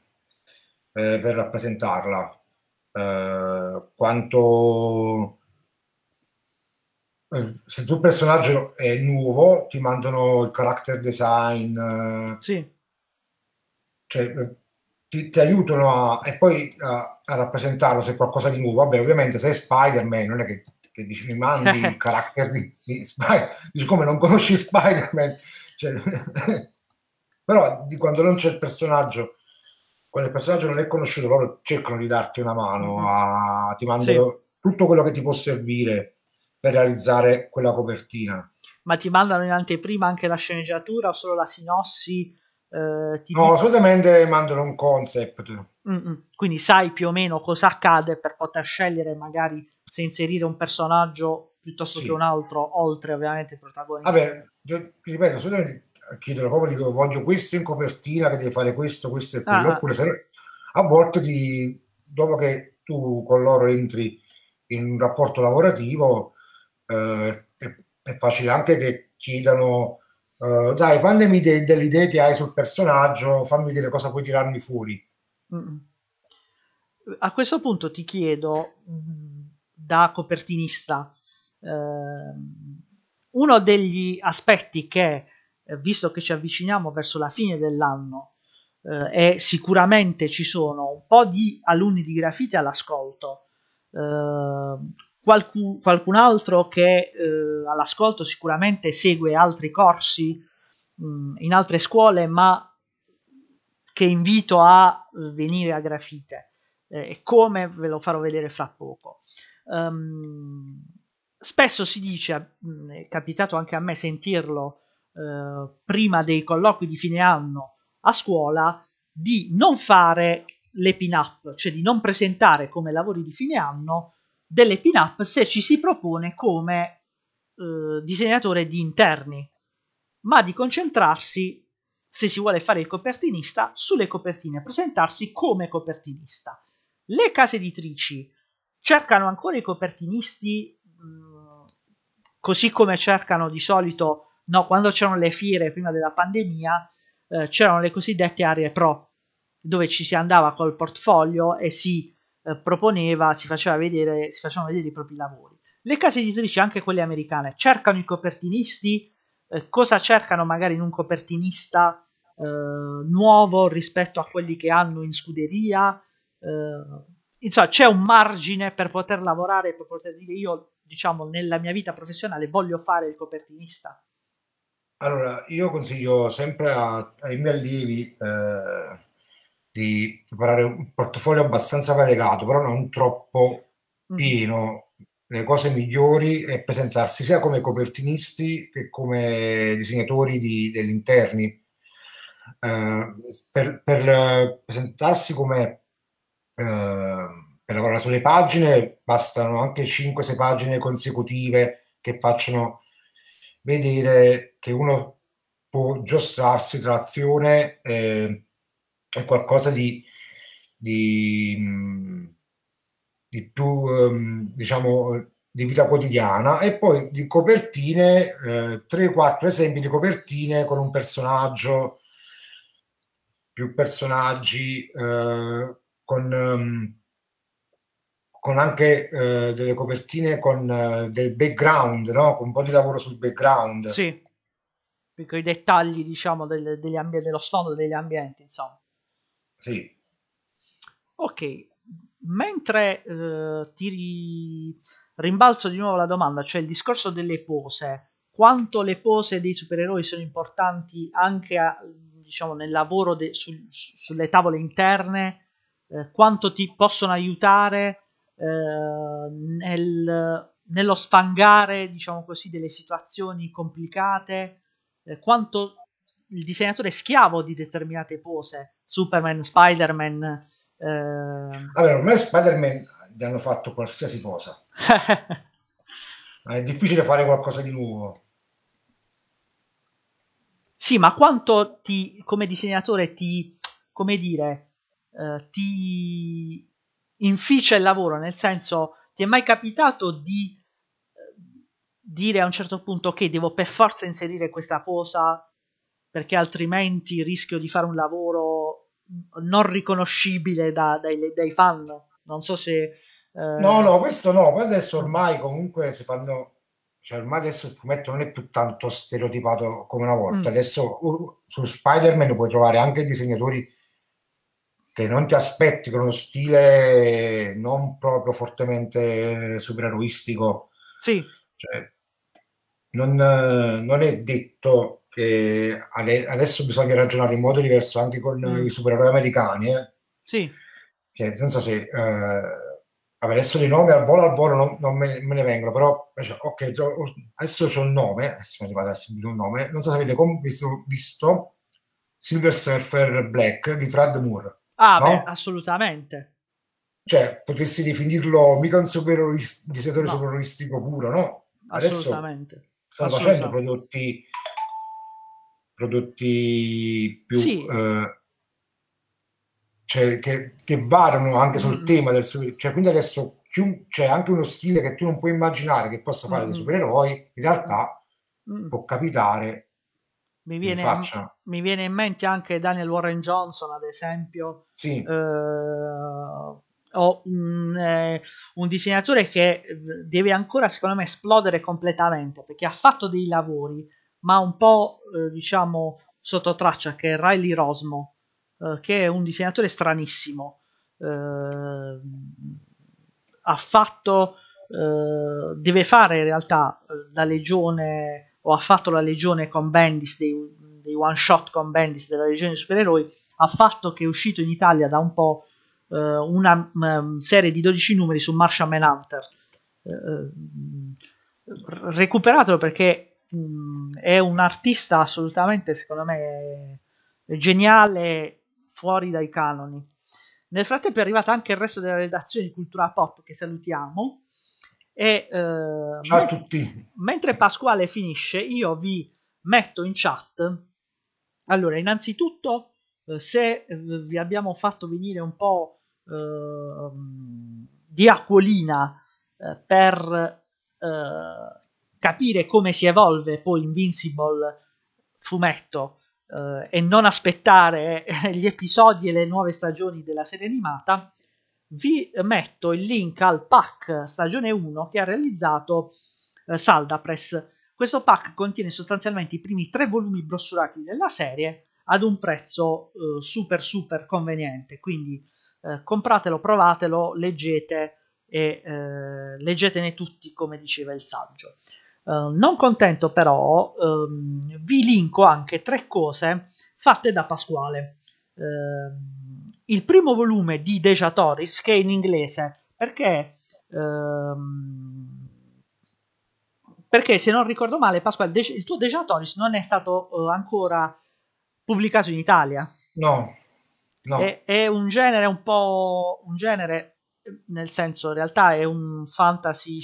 eh, per rappresentarla. Eh, quanto eh, se il tuo personaggio è nuovo, ti mandano il character design, eh, sì. cioè, eh, ti, ti, aiutano a, e poi a, a, rappresentarlo se è qualcosa di nuovo. Vabbè, ovviamente se è Spider-Man, non è che, che dici mi mandi il character di, di Spider-Man, dici come non conosci Spider-Man cioè, però quando non c'è il personaggio, quando il personaggio non è conosciuto, loro cercano di darti una mano, mm-hmm. a, ti mandano sì. tutto quello che ti può servire per realizzare quella copertina. Ma ti mandano in anteprima anche la sceneggiatura o solo la sinossi? Eh, ti no, solitamente mandano un concept. Mm-mm. Quindi sai più o meno cosa accade per poter scegliere magari se inserire un personaggio piuttosto sì. che un altro, oltre ovviamente il protagonista. Vabbè, io, ripeto, solamente chiedo proprio dico, voglio questo in copertina che deve fare questo, questo e ah, quello, ah. oppure se, a volte ti, dopo che tu con loro entri in un rapporto lavorativo eh, è, è, facile anche che chiedano eh, dai, mandami de, delle idee che hai sul personaggio, fammi vedere cosa puoi tirarmi fuori. Mm. A questo punto ti chiedo mm, da copertinista eh, uno degli aspetti che, eh, visto che ci avviciniamo verso la fine dell'anno, eh, e sicuramente ci sono un po' di alunni di grafite all'ascolto, eh, qualcun, qualcun, altro che eh, all'ascolto sicuramente segue altri corsi mh, mm, in altre scuole, ma che invito a venire a grafite eh, e come ve lo farò vedere fra poco. Um, spesso si dice, è capitato anche a me sentirlo eh, prima dei colloqui di fine anno a scuola, di non fare le pin-up, cioè di non presentare come lavori di fine anno delle pin-up se ci si propone come eh, disegnatore di interni, ma di concentrarsi, se si vuole fare il copertinista, sulle copertine, presentarsi come copertinista. Le case editrici cercano ancora i copertinisti così come cercano di solito, no, quando c'erano le fiere prima della pandemia, eh, c'erano le cosiddette aree pro, dove ci si andava col portfolio e si eh, proponeva, si, vedere, si facevano vedere i propri lavori. Le case editrici, anche quelle americane, cercano i copertinisti, eh, cosa cercano magari in un copertinista eh, nuovo rispetto a quelli che hanno in scuderia, eh, insomma c'è un margine per poter lavorare, per poter dire io diciamo, nella mia vita professionale voglio fare il copertinista? Allora, io consiglio sempre a, ai miei allievi eh, di preparare un portafoglio abbastanza variegato, però non troppo mm-hmm. pieno. Mm. Le cose migliori è presentarsi sia come copertinisti che come disegnatori di, degli interni. Eh, per, per, presentarsi come eh, per lavorare sulle pagine bastano anche 5-6 pagine consecutive che facciano vedere che uno può giostrarsi tra azione eh, e qualcosa di, di, di più, ehm, diciamo, di vita quotidiana e poi di copertine, eh, 3-4 esempi di copertine con un personaggio, più personaggi, eh, con... Ehm, con anche eh, delle copertine con eh, del background, no? con un po' di lavoro sul background. Sì, con i dettagli diciamo del, degli ambi- dello sfondo degli ambienti, insomma. Sì. Ok, mentre eh, ti ri... rimbalzo di nuovo la domanda, cioè il discorso delle pose, quanto le pose dei supereroi sono importanti anche a, diciamo, nel lavoro de- su- sulle tavole interne, eh, quanto ti possono aiutare eh, nel, nello sfangare, diciamo così, delle situazioni complicate, eh, quanto il disegnatore è schiavo di determinate pose, Superman, Spider-Man. Eh... Allora, ormai Spider-Man gli hanno fatto qualsiasi cosa. è difficile fare qualcosa di nuovo. Sì, ma quanto ti, come disegnatore, ti, come dire, eh, ti inficia il lavoro, nel senso ti è mai capitato di eh, dire a un certo punto ok devo per forza inserire questa cosa perché altrimenti rischio di fare un lavoro non riconoscibile da, dai, dai, fan non so se eh... no no questo no poi adesso ormai comunque si fanno cioè ormai adesso il fumetto non è più tanto stereotipato come una volta mm. adesso uh, su Spider-Man puoi trovare anche disegnatori che non ti aspetti con uno stile non proprio fortemente supereroistico. Sì. Cioè, non, non, è detto che adesso bisogna ragionare in modo diverso anche con mm. i supereroi americani. Eh? Sì. nel senso se... Eh, adesso dei nomi al volo al volo non, non me, me, ne vengono, però cioè, ok, oh, adesso c'è un nome, adesso mi arriva un nome, non so se avete visto, visto Silver Surfer Black di Trad Moore. Ah, no? beh, assolutamente. Cioè, potessi definirlo mica un supereroi di settore no. supereroistico puro, no? Assolutamente. Adesso sta facendo prodotti, prodotti più... Sì. Eh, cioè, che, che, varano anche sul mm. tema del supereroe. Cioè, quindi adesso c'è cioè, anche uno stile che tu non puoi immaginare che possa fare mm. dei supereroi, in realtà mm. può capitare mi viene, mi viene, in mente anche Daniel Warren Johnson, ad esempio, sì. eh, o un, mm, eh, un, disegnatore che eh, deve ancora, secondo me, esplodere completamente perché ha fatto dei lavori, ma un po' eh, diciamo sotto traccia, che è Riley Rosmo, eh, che è un disegnatore stranissimo. Eh, ha fatto, deve fare in realtà da legione o ha fatto la legione con Bendis, dei, dei one shot con Bendis della legione dei supereroi, ha fatto che è uscito in Italia da un po' eh, una mh, mm, serie di 12 numeri su Martian Manhunter. Eh, eh, recuperatelo perché mh, mm, è un artista assolutamente, secondo me, geniale, fuori dai canoni. Nel frattempo è arrivata anche il resto della redazione di Cultura Pop che salutiamo e, eh, Ciao a tutti. Mentre Pasquale finisce, io vi metto in chat. Allora, innanzitutto, eh, se eh, vi abbiamo fatto venire un po' eh, di acquolina eh, per eh, capire come si evolve poi Invincible fumetto e non aspettare gli episodi e le nuove stagioni della serie animata, vi metto il link al pack stagione 1 che ha realizzato eh, Saldapress. Questo pack contiene sostanzialmente i primi tre volumi brossurati della serie ad un prezzo eh, super super conveniente, quindi eh, compratelo, provatelo, leggete e eh, leggetene tutti come diceva il saggio. Eh, non contento però, ehm, vi linko anche tre cose fatte da Pasquale. Eh, il primo volume di Deja Torres, che è in inglese, perché, ehm, perché se non ricordo male, Pasquale, il tuo Deja Torres non è stato eh, ancora pubblicato in Italia. No, no. È, è, un genere un po'... un genere, nel senso, in realtà è un fantasy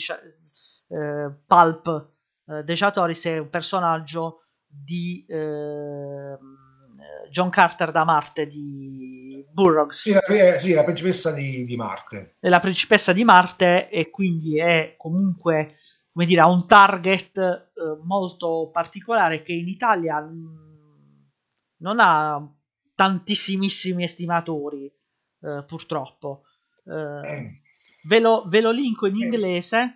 eh, pulp. Eh, Deja Torres è un personaggio di... Eh, John Carter da Marte di Burroughs. Sì, la, eh, sì, la principessa di, di, Marte. È la principessa di Marte e quindi è comunque, come dire, ha un target eh, molto particolare che in Italia mm, non ha tantissimissimi estimatori, eh, purtroppo. Eh, eh. ve, lo, ve, lo, linko in eh. inglese.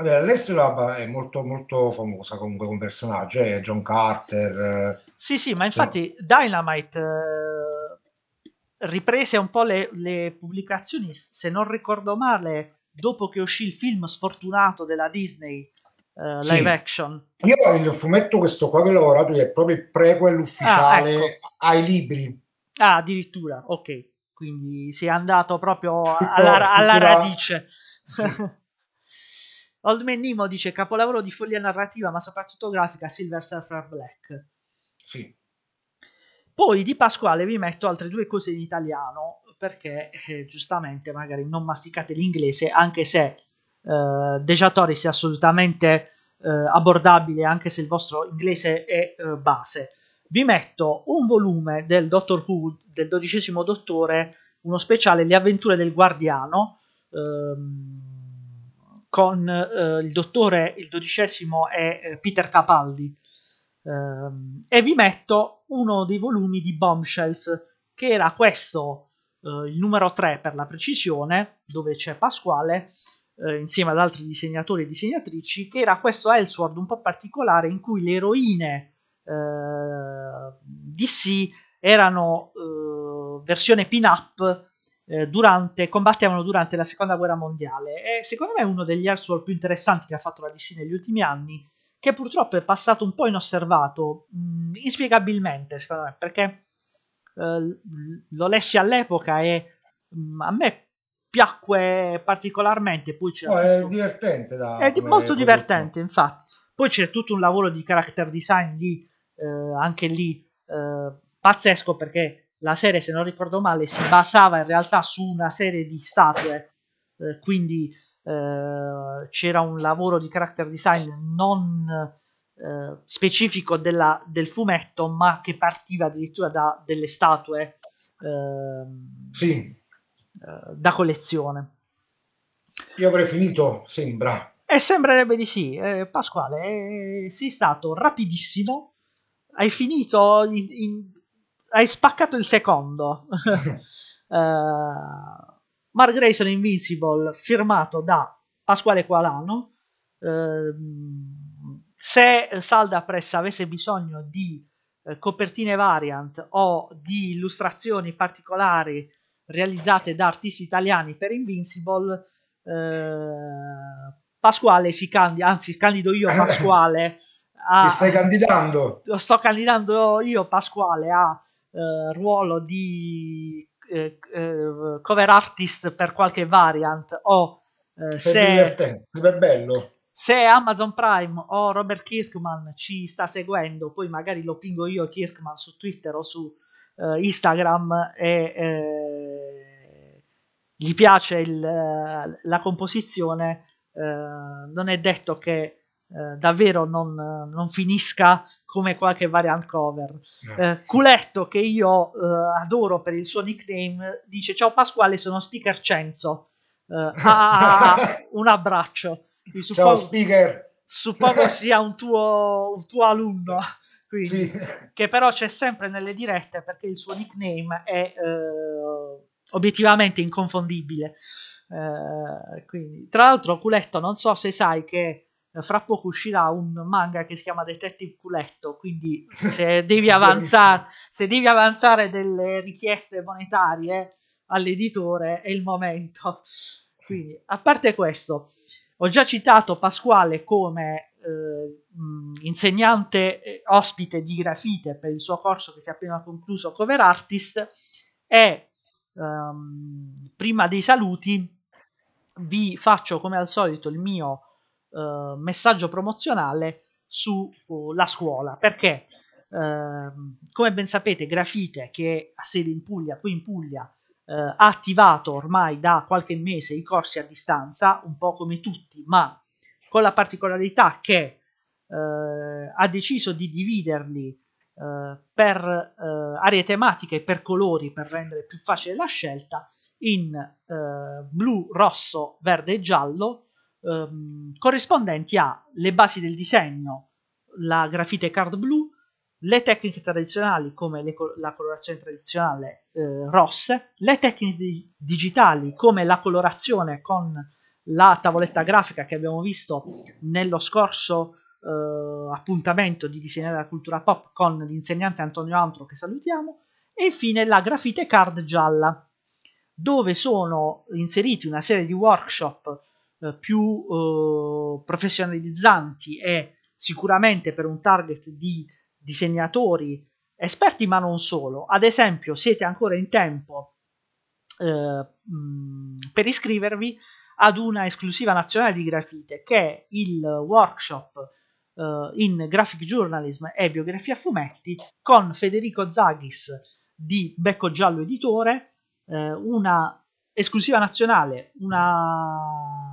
Vabbè, all'estero è molto, molto famosa comunque come personaggio, è John Carter. Sì, sì, ma cioè infatti Dynamite riprese un po' le, le pubblicazioni, se non ricordo male, dopo che uscì il film sfortunato della Disney Uh, live sì. action. Io il fumetto, questo qua che ho lavorato, è proprio il prequel ah, ufficiale ah, ecco. ai libri. Ah, addirittura, ok. Quindi si è andato proprio alla, alla radice. Old Man Nemo dice capolavoro di follia narrativa, ma soprattutto grafica, Silver Surfer Black. Sì. Poi di Pasquale vi metto altre due cose in italiano perché eh, giustamente magari non masticate l'inglese anche se eh, Dejatory sia assolutamente eh, abbordabile anche se il vostro inglese è eh, base. Vi metto un volume del Doctor Who del dodicesimo dottore, uno speciale Le avventure del guardiano ehm, con eh, il dottore, il dodicesimo è eh, Peter Capaldi Ehm, e vi metto uno dei volumi di Bombshells, che era questo, eh, il numero 3 per la precisione, dove c'è Pasquale, eh, insieme ad altri disegnatori e disegnatrici, che era questo Elsword un po' particolare in cui le eroine eh, DC erano eh, versione pin-up eh, durante, combattevano durante la seconda guerra mondiale. E secondo me è uno degli Elseworld più interessanti che ha fatto la DC negli ultimi anni, che purtroppo è passato un po' inosservato, mh, mm, inspiegabilmente secondo me, perché eh, lo lessi all'epoca e mh, mm, a me piacque particolarmente. Poi c'era no, tutto... È divertente, da... è di... molto divertente, infatti. Poi c'è tutto un lavoro di character design lì, eh, anche lì eh, pazzesco, perché la serie, se non ricordo male, si basava in realtà su una serie di statue, eh, quindi eh, c'era un lavoro di character design non eh, specifico della, del fumetto, ma che partiva addirittura da delle statue ehm, sì. Eh, da collezione. Io avrei finito, sembra. E eh, sembrerebbe di sì. Eh, Pasquale, eh, sei stato rapidissimo. Hai finito, in, in, hai spaccato il secondo. uh, Mark Grayson Invincible firmato da Pasquale Qualano. Eh, se Salda Press avesse bisogno di eh, copertine variant o di illustrazioni particolari realizzate da artisti italiani per Invincible, eh, Pasquale si candida, anzi candido io Pasquale. A, Ti stai candidando? Sto candidando io Pasquale a eh, ruolo di eh, eh, cover artist per qualche variant o eh, se, se Amazon Prime o Robert Kirkman ci sta seguendo, poi magari lo pingo io Kirkman su Twitter o su eh, Instagram e gli piace il, la composizione, non è detto che davvero non, non finisca come qualche variant cover. Eh, eh Culetto, che io eh, adoro per il suo nickname, dice ciao Pasquale, sono speaker Cenzo. Eh, ah, ah, ah, ah un abbraccio. Quindi, ciao speaker. Suppongo sia un tuo, un tuo alunno. sì. Che però c'è sempre nelle dirette perché il suo nickname è eh, obiettivamente inconfondibile. Eh, quindi, tra l'altro, Culetto, non so se sai che fra poco uscirà un manga che si chiama Detective Culetto, quindi se devi avanzare, se devi avanzare delle richieste monetarie all'editore è il momento. Quindi, a parte questo, ho già citato Pasquale come eh, insegnante eh, ospite di grafite per il suo corso che si è appena concluso Cover Artist e ehm, prima dei saluti vi faccio come al solito il mio eh, messaggio promozionale sulla eh, scuola perché eh, come ben sapete Grafite che ha sede in Puglia qui in Puglia eh, ha attivato ormai da qualche mese i corsi a distanza un po' come tutti ma con la particolarità che eh, ha deciso di dividerli per aree tematiche e per colori per rendere più facile la scelta in blu, rosso, verde e giallo ehm, corrispondenti alle basi del disegno, la grafite card blu, le tecniche tradizionali come le, la colorazione tradizionale eh, rosse, le tecniche di, digitali come la colorazione con la tavoletta grafica che abbiamo visto nello scorso eh, appuntamento di disegnare la cultura pop con l'insegnante Antonio Antro che salutiamo e infine la grafite card gialla dove sono inseriti una serie di workshop eh, più eh, professionalizzanti e sicuramente per un target di disegnatori esperti, ma non solo. Ad esempio, siete ancora in tempo eh, per iscrivervi ad una esclusiva nazionale di grafite che è il workshop eh, in graphic journalism e biografia a fumetti con Federico Zaghis di Becco Giallo Editore, eh, una esclusiva nazionale, una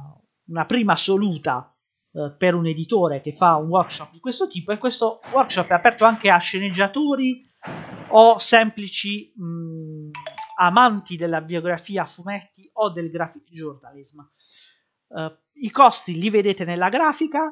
una prima assoluta eh, per un editore che fa un workshop di questo tipo e questo workshop è aperto anche a sceneggiatori o semplici mh, mm, amanti della biografia a fumetti o del graphic journalism. Uh, I costi li vedete nella grafica.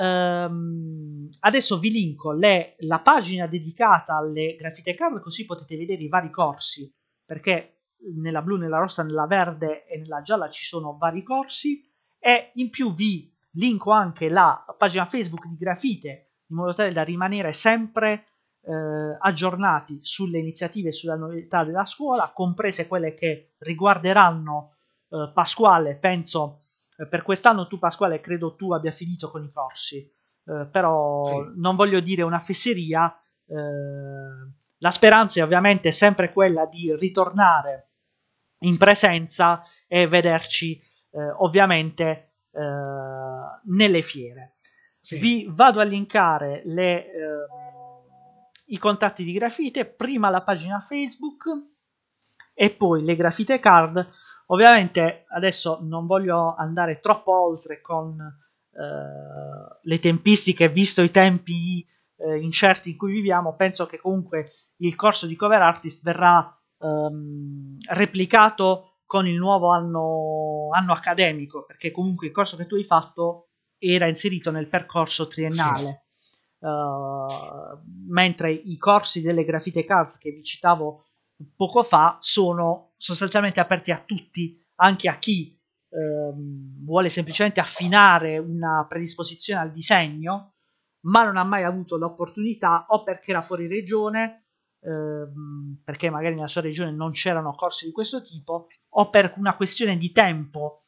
Um, adesso vi linko le, la pagina dedicata alle grafite card così potete vedere i vari corsi perché nella blu, nella rossa, nella verde e nella gialla ci sono vari corsi e in più vi linko anche la pagina Facebook di Grafite in modo tale da rimanere sempre eh, aggiornati sulle iniziative e sulle novità della scuola, comprese quelle che riguarderanno eh, Pasquale, penso eh, per quest'anno tu Pasquale credo tu abbia finito con i corsi, eh, però sì. non voglio dire una fesseria, eh, la speranza è ovviamente sempre quella di ritornare in presenza e vederci eh, ovviamente eh, nelle fiere. Sì. Vi vado a linkare le, eh, i contatti di Grafite, prima la pagina Facebook e poi le Grafite Card. Ovviamente adesso non voglio andare troppo oltre con eh, le tempistiche, visto i tempi eh, incerti in cui viviamo, penso che comunque il corso di cover artist verrà ehm, replicato con il nuovo anno, anno, accademico, perché comunque il corso che tu hai fatto era inserito nel percorso triennale. Sì. Uh, eh, mentre i corsi delle grafite cards che vi citavo poco fa sono sostanzialmente aperti a tutti, anche a chi uh, vuole semplicemente affinare una predisposizione al disegno, ma non ha mai avuto l'opportunità o perché era fuori regione Ehm, perché magari nella sua regione non c'erano corsi di questo tipo, o per una questione di tempo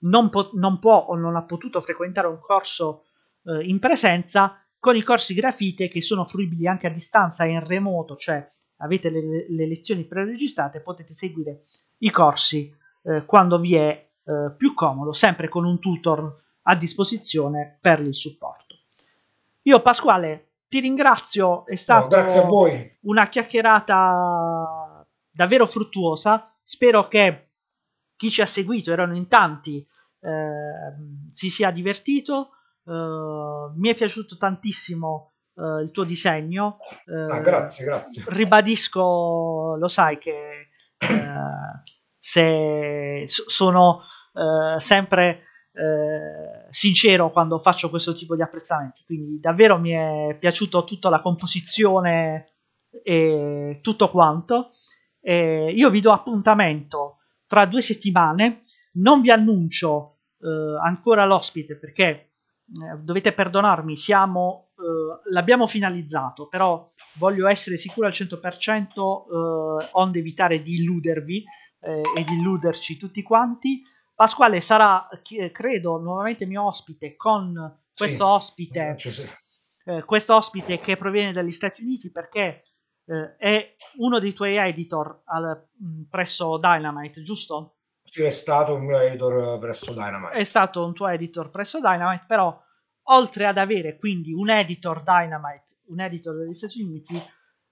non, po- non può o non ha potuto frequentare un corso eh, in presenza, con i corsi grafite che sono fruibili anche a distanza e in remoto, cioè avete le, le lezioni preregistrate, potete seguire i corsi eh, quando vi è eh, più comodo, sempre con un tutor a disposizione per il supporto. Io Pasquale ti ringrazio, è stata no, una chiacchierata davvero fruttuosa. Spero che chi ci ha seguito, erano in tanti, eh, si sia divertito. Eh, mi è piaciuto tantissimo eh, il tuo disegno. Ah, eh, grazie, grazie. Ribadisco, lo sai che eh, se sono eh, sempre eh, sincero quando faccio questo tipo di apprezzamenti. Quindi davvero mi è piaciuto tutta la composizione e tutto quanto. E io vi do appuntamento tra due settimane. Non vi annuncio eh, ancora l'ospite perché eh, dovete perdonarmi, siamo eh, l'abbiamo finalizzato, però voglio essere sicuro al 100% eh, onde evitare di illudervi eh, e di illuderci tutti quanti. Pasquale sarà, eh, credo, nuovamente mio ospite con questo sì, ospite. Eh, questo ospite che proviene dagli Stati Uniti perché eh, è uno dei tuoi editor al, mm, presso Dynamite, giusto? Sì, è stato un mio editor eh, presso Dynamite. È stato un tuo editor presso Dynamite, però oltre ad avere quindi un editor Dynamite, un editor degli Stati Uniti,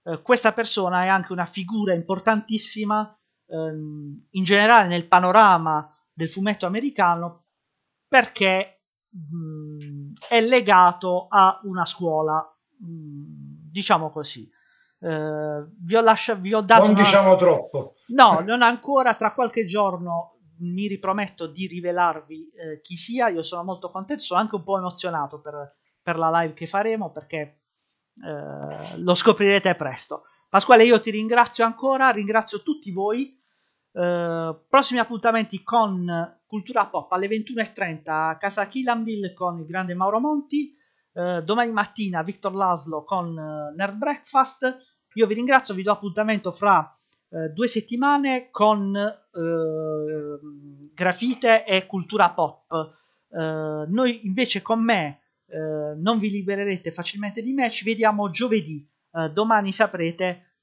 eh, questa persona è anche una figura importantissima ehm, in generale nel panorama del fumetto americano perché mh, mm, è legato a una scuola, mh, mm, diciamo così. Eh, vi, ho lasciato, vi ho dato. Non una... diciamo troppo. No, non ancora. Tra qualche giorno mi riprometto di rivelarvi eh, chi sia. Io sono molto contento, sono anche un po' emozionato per, per la live che faremo perché eh, lo scoprirete presto. Pasquale, io ti ringrazio ancora, ringrazio tutti voi eh, prossimi appuntamenti con Cultura Pop alle 21.30 a casa Kilamdil con il grande Mauro Monti. Uh, domani mattina Victor Laszlo con uh, Nerd Breakfast. Io vi ringrazio, vi do appuntamento fra due settimane con Grafite e Cultura Pop. noi invece con me non vi libererete facilmente di me, ci vediamo giovedì. domani saprete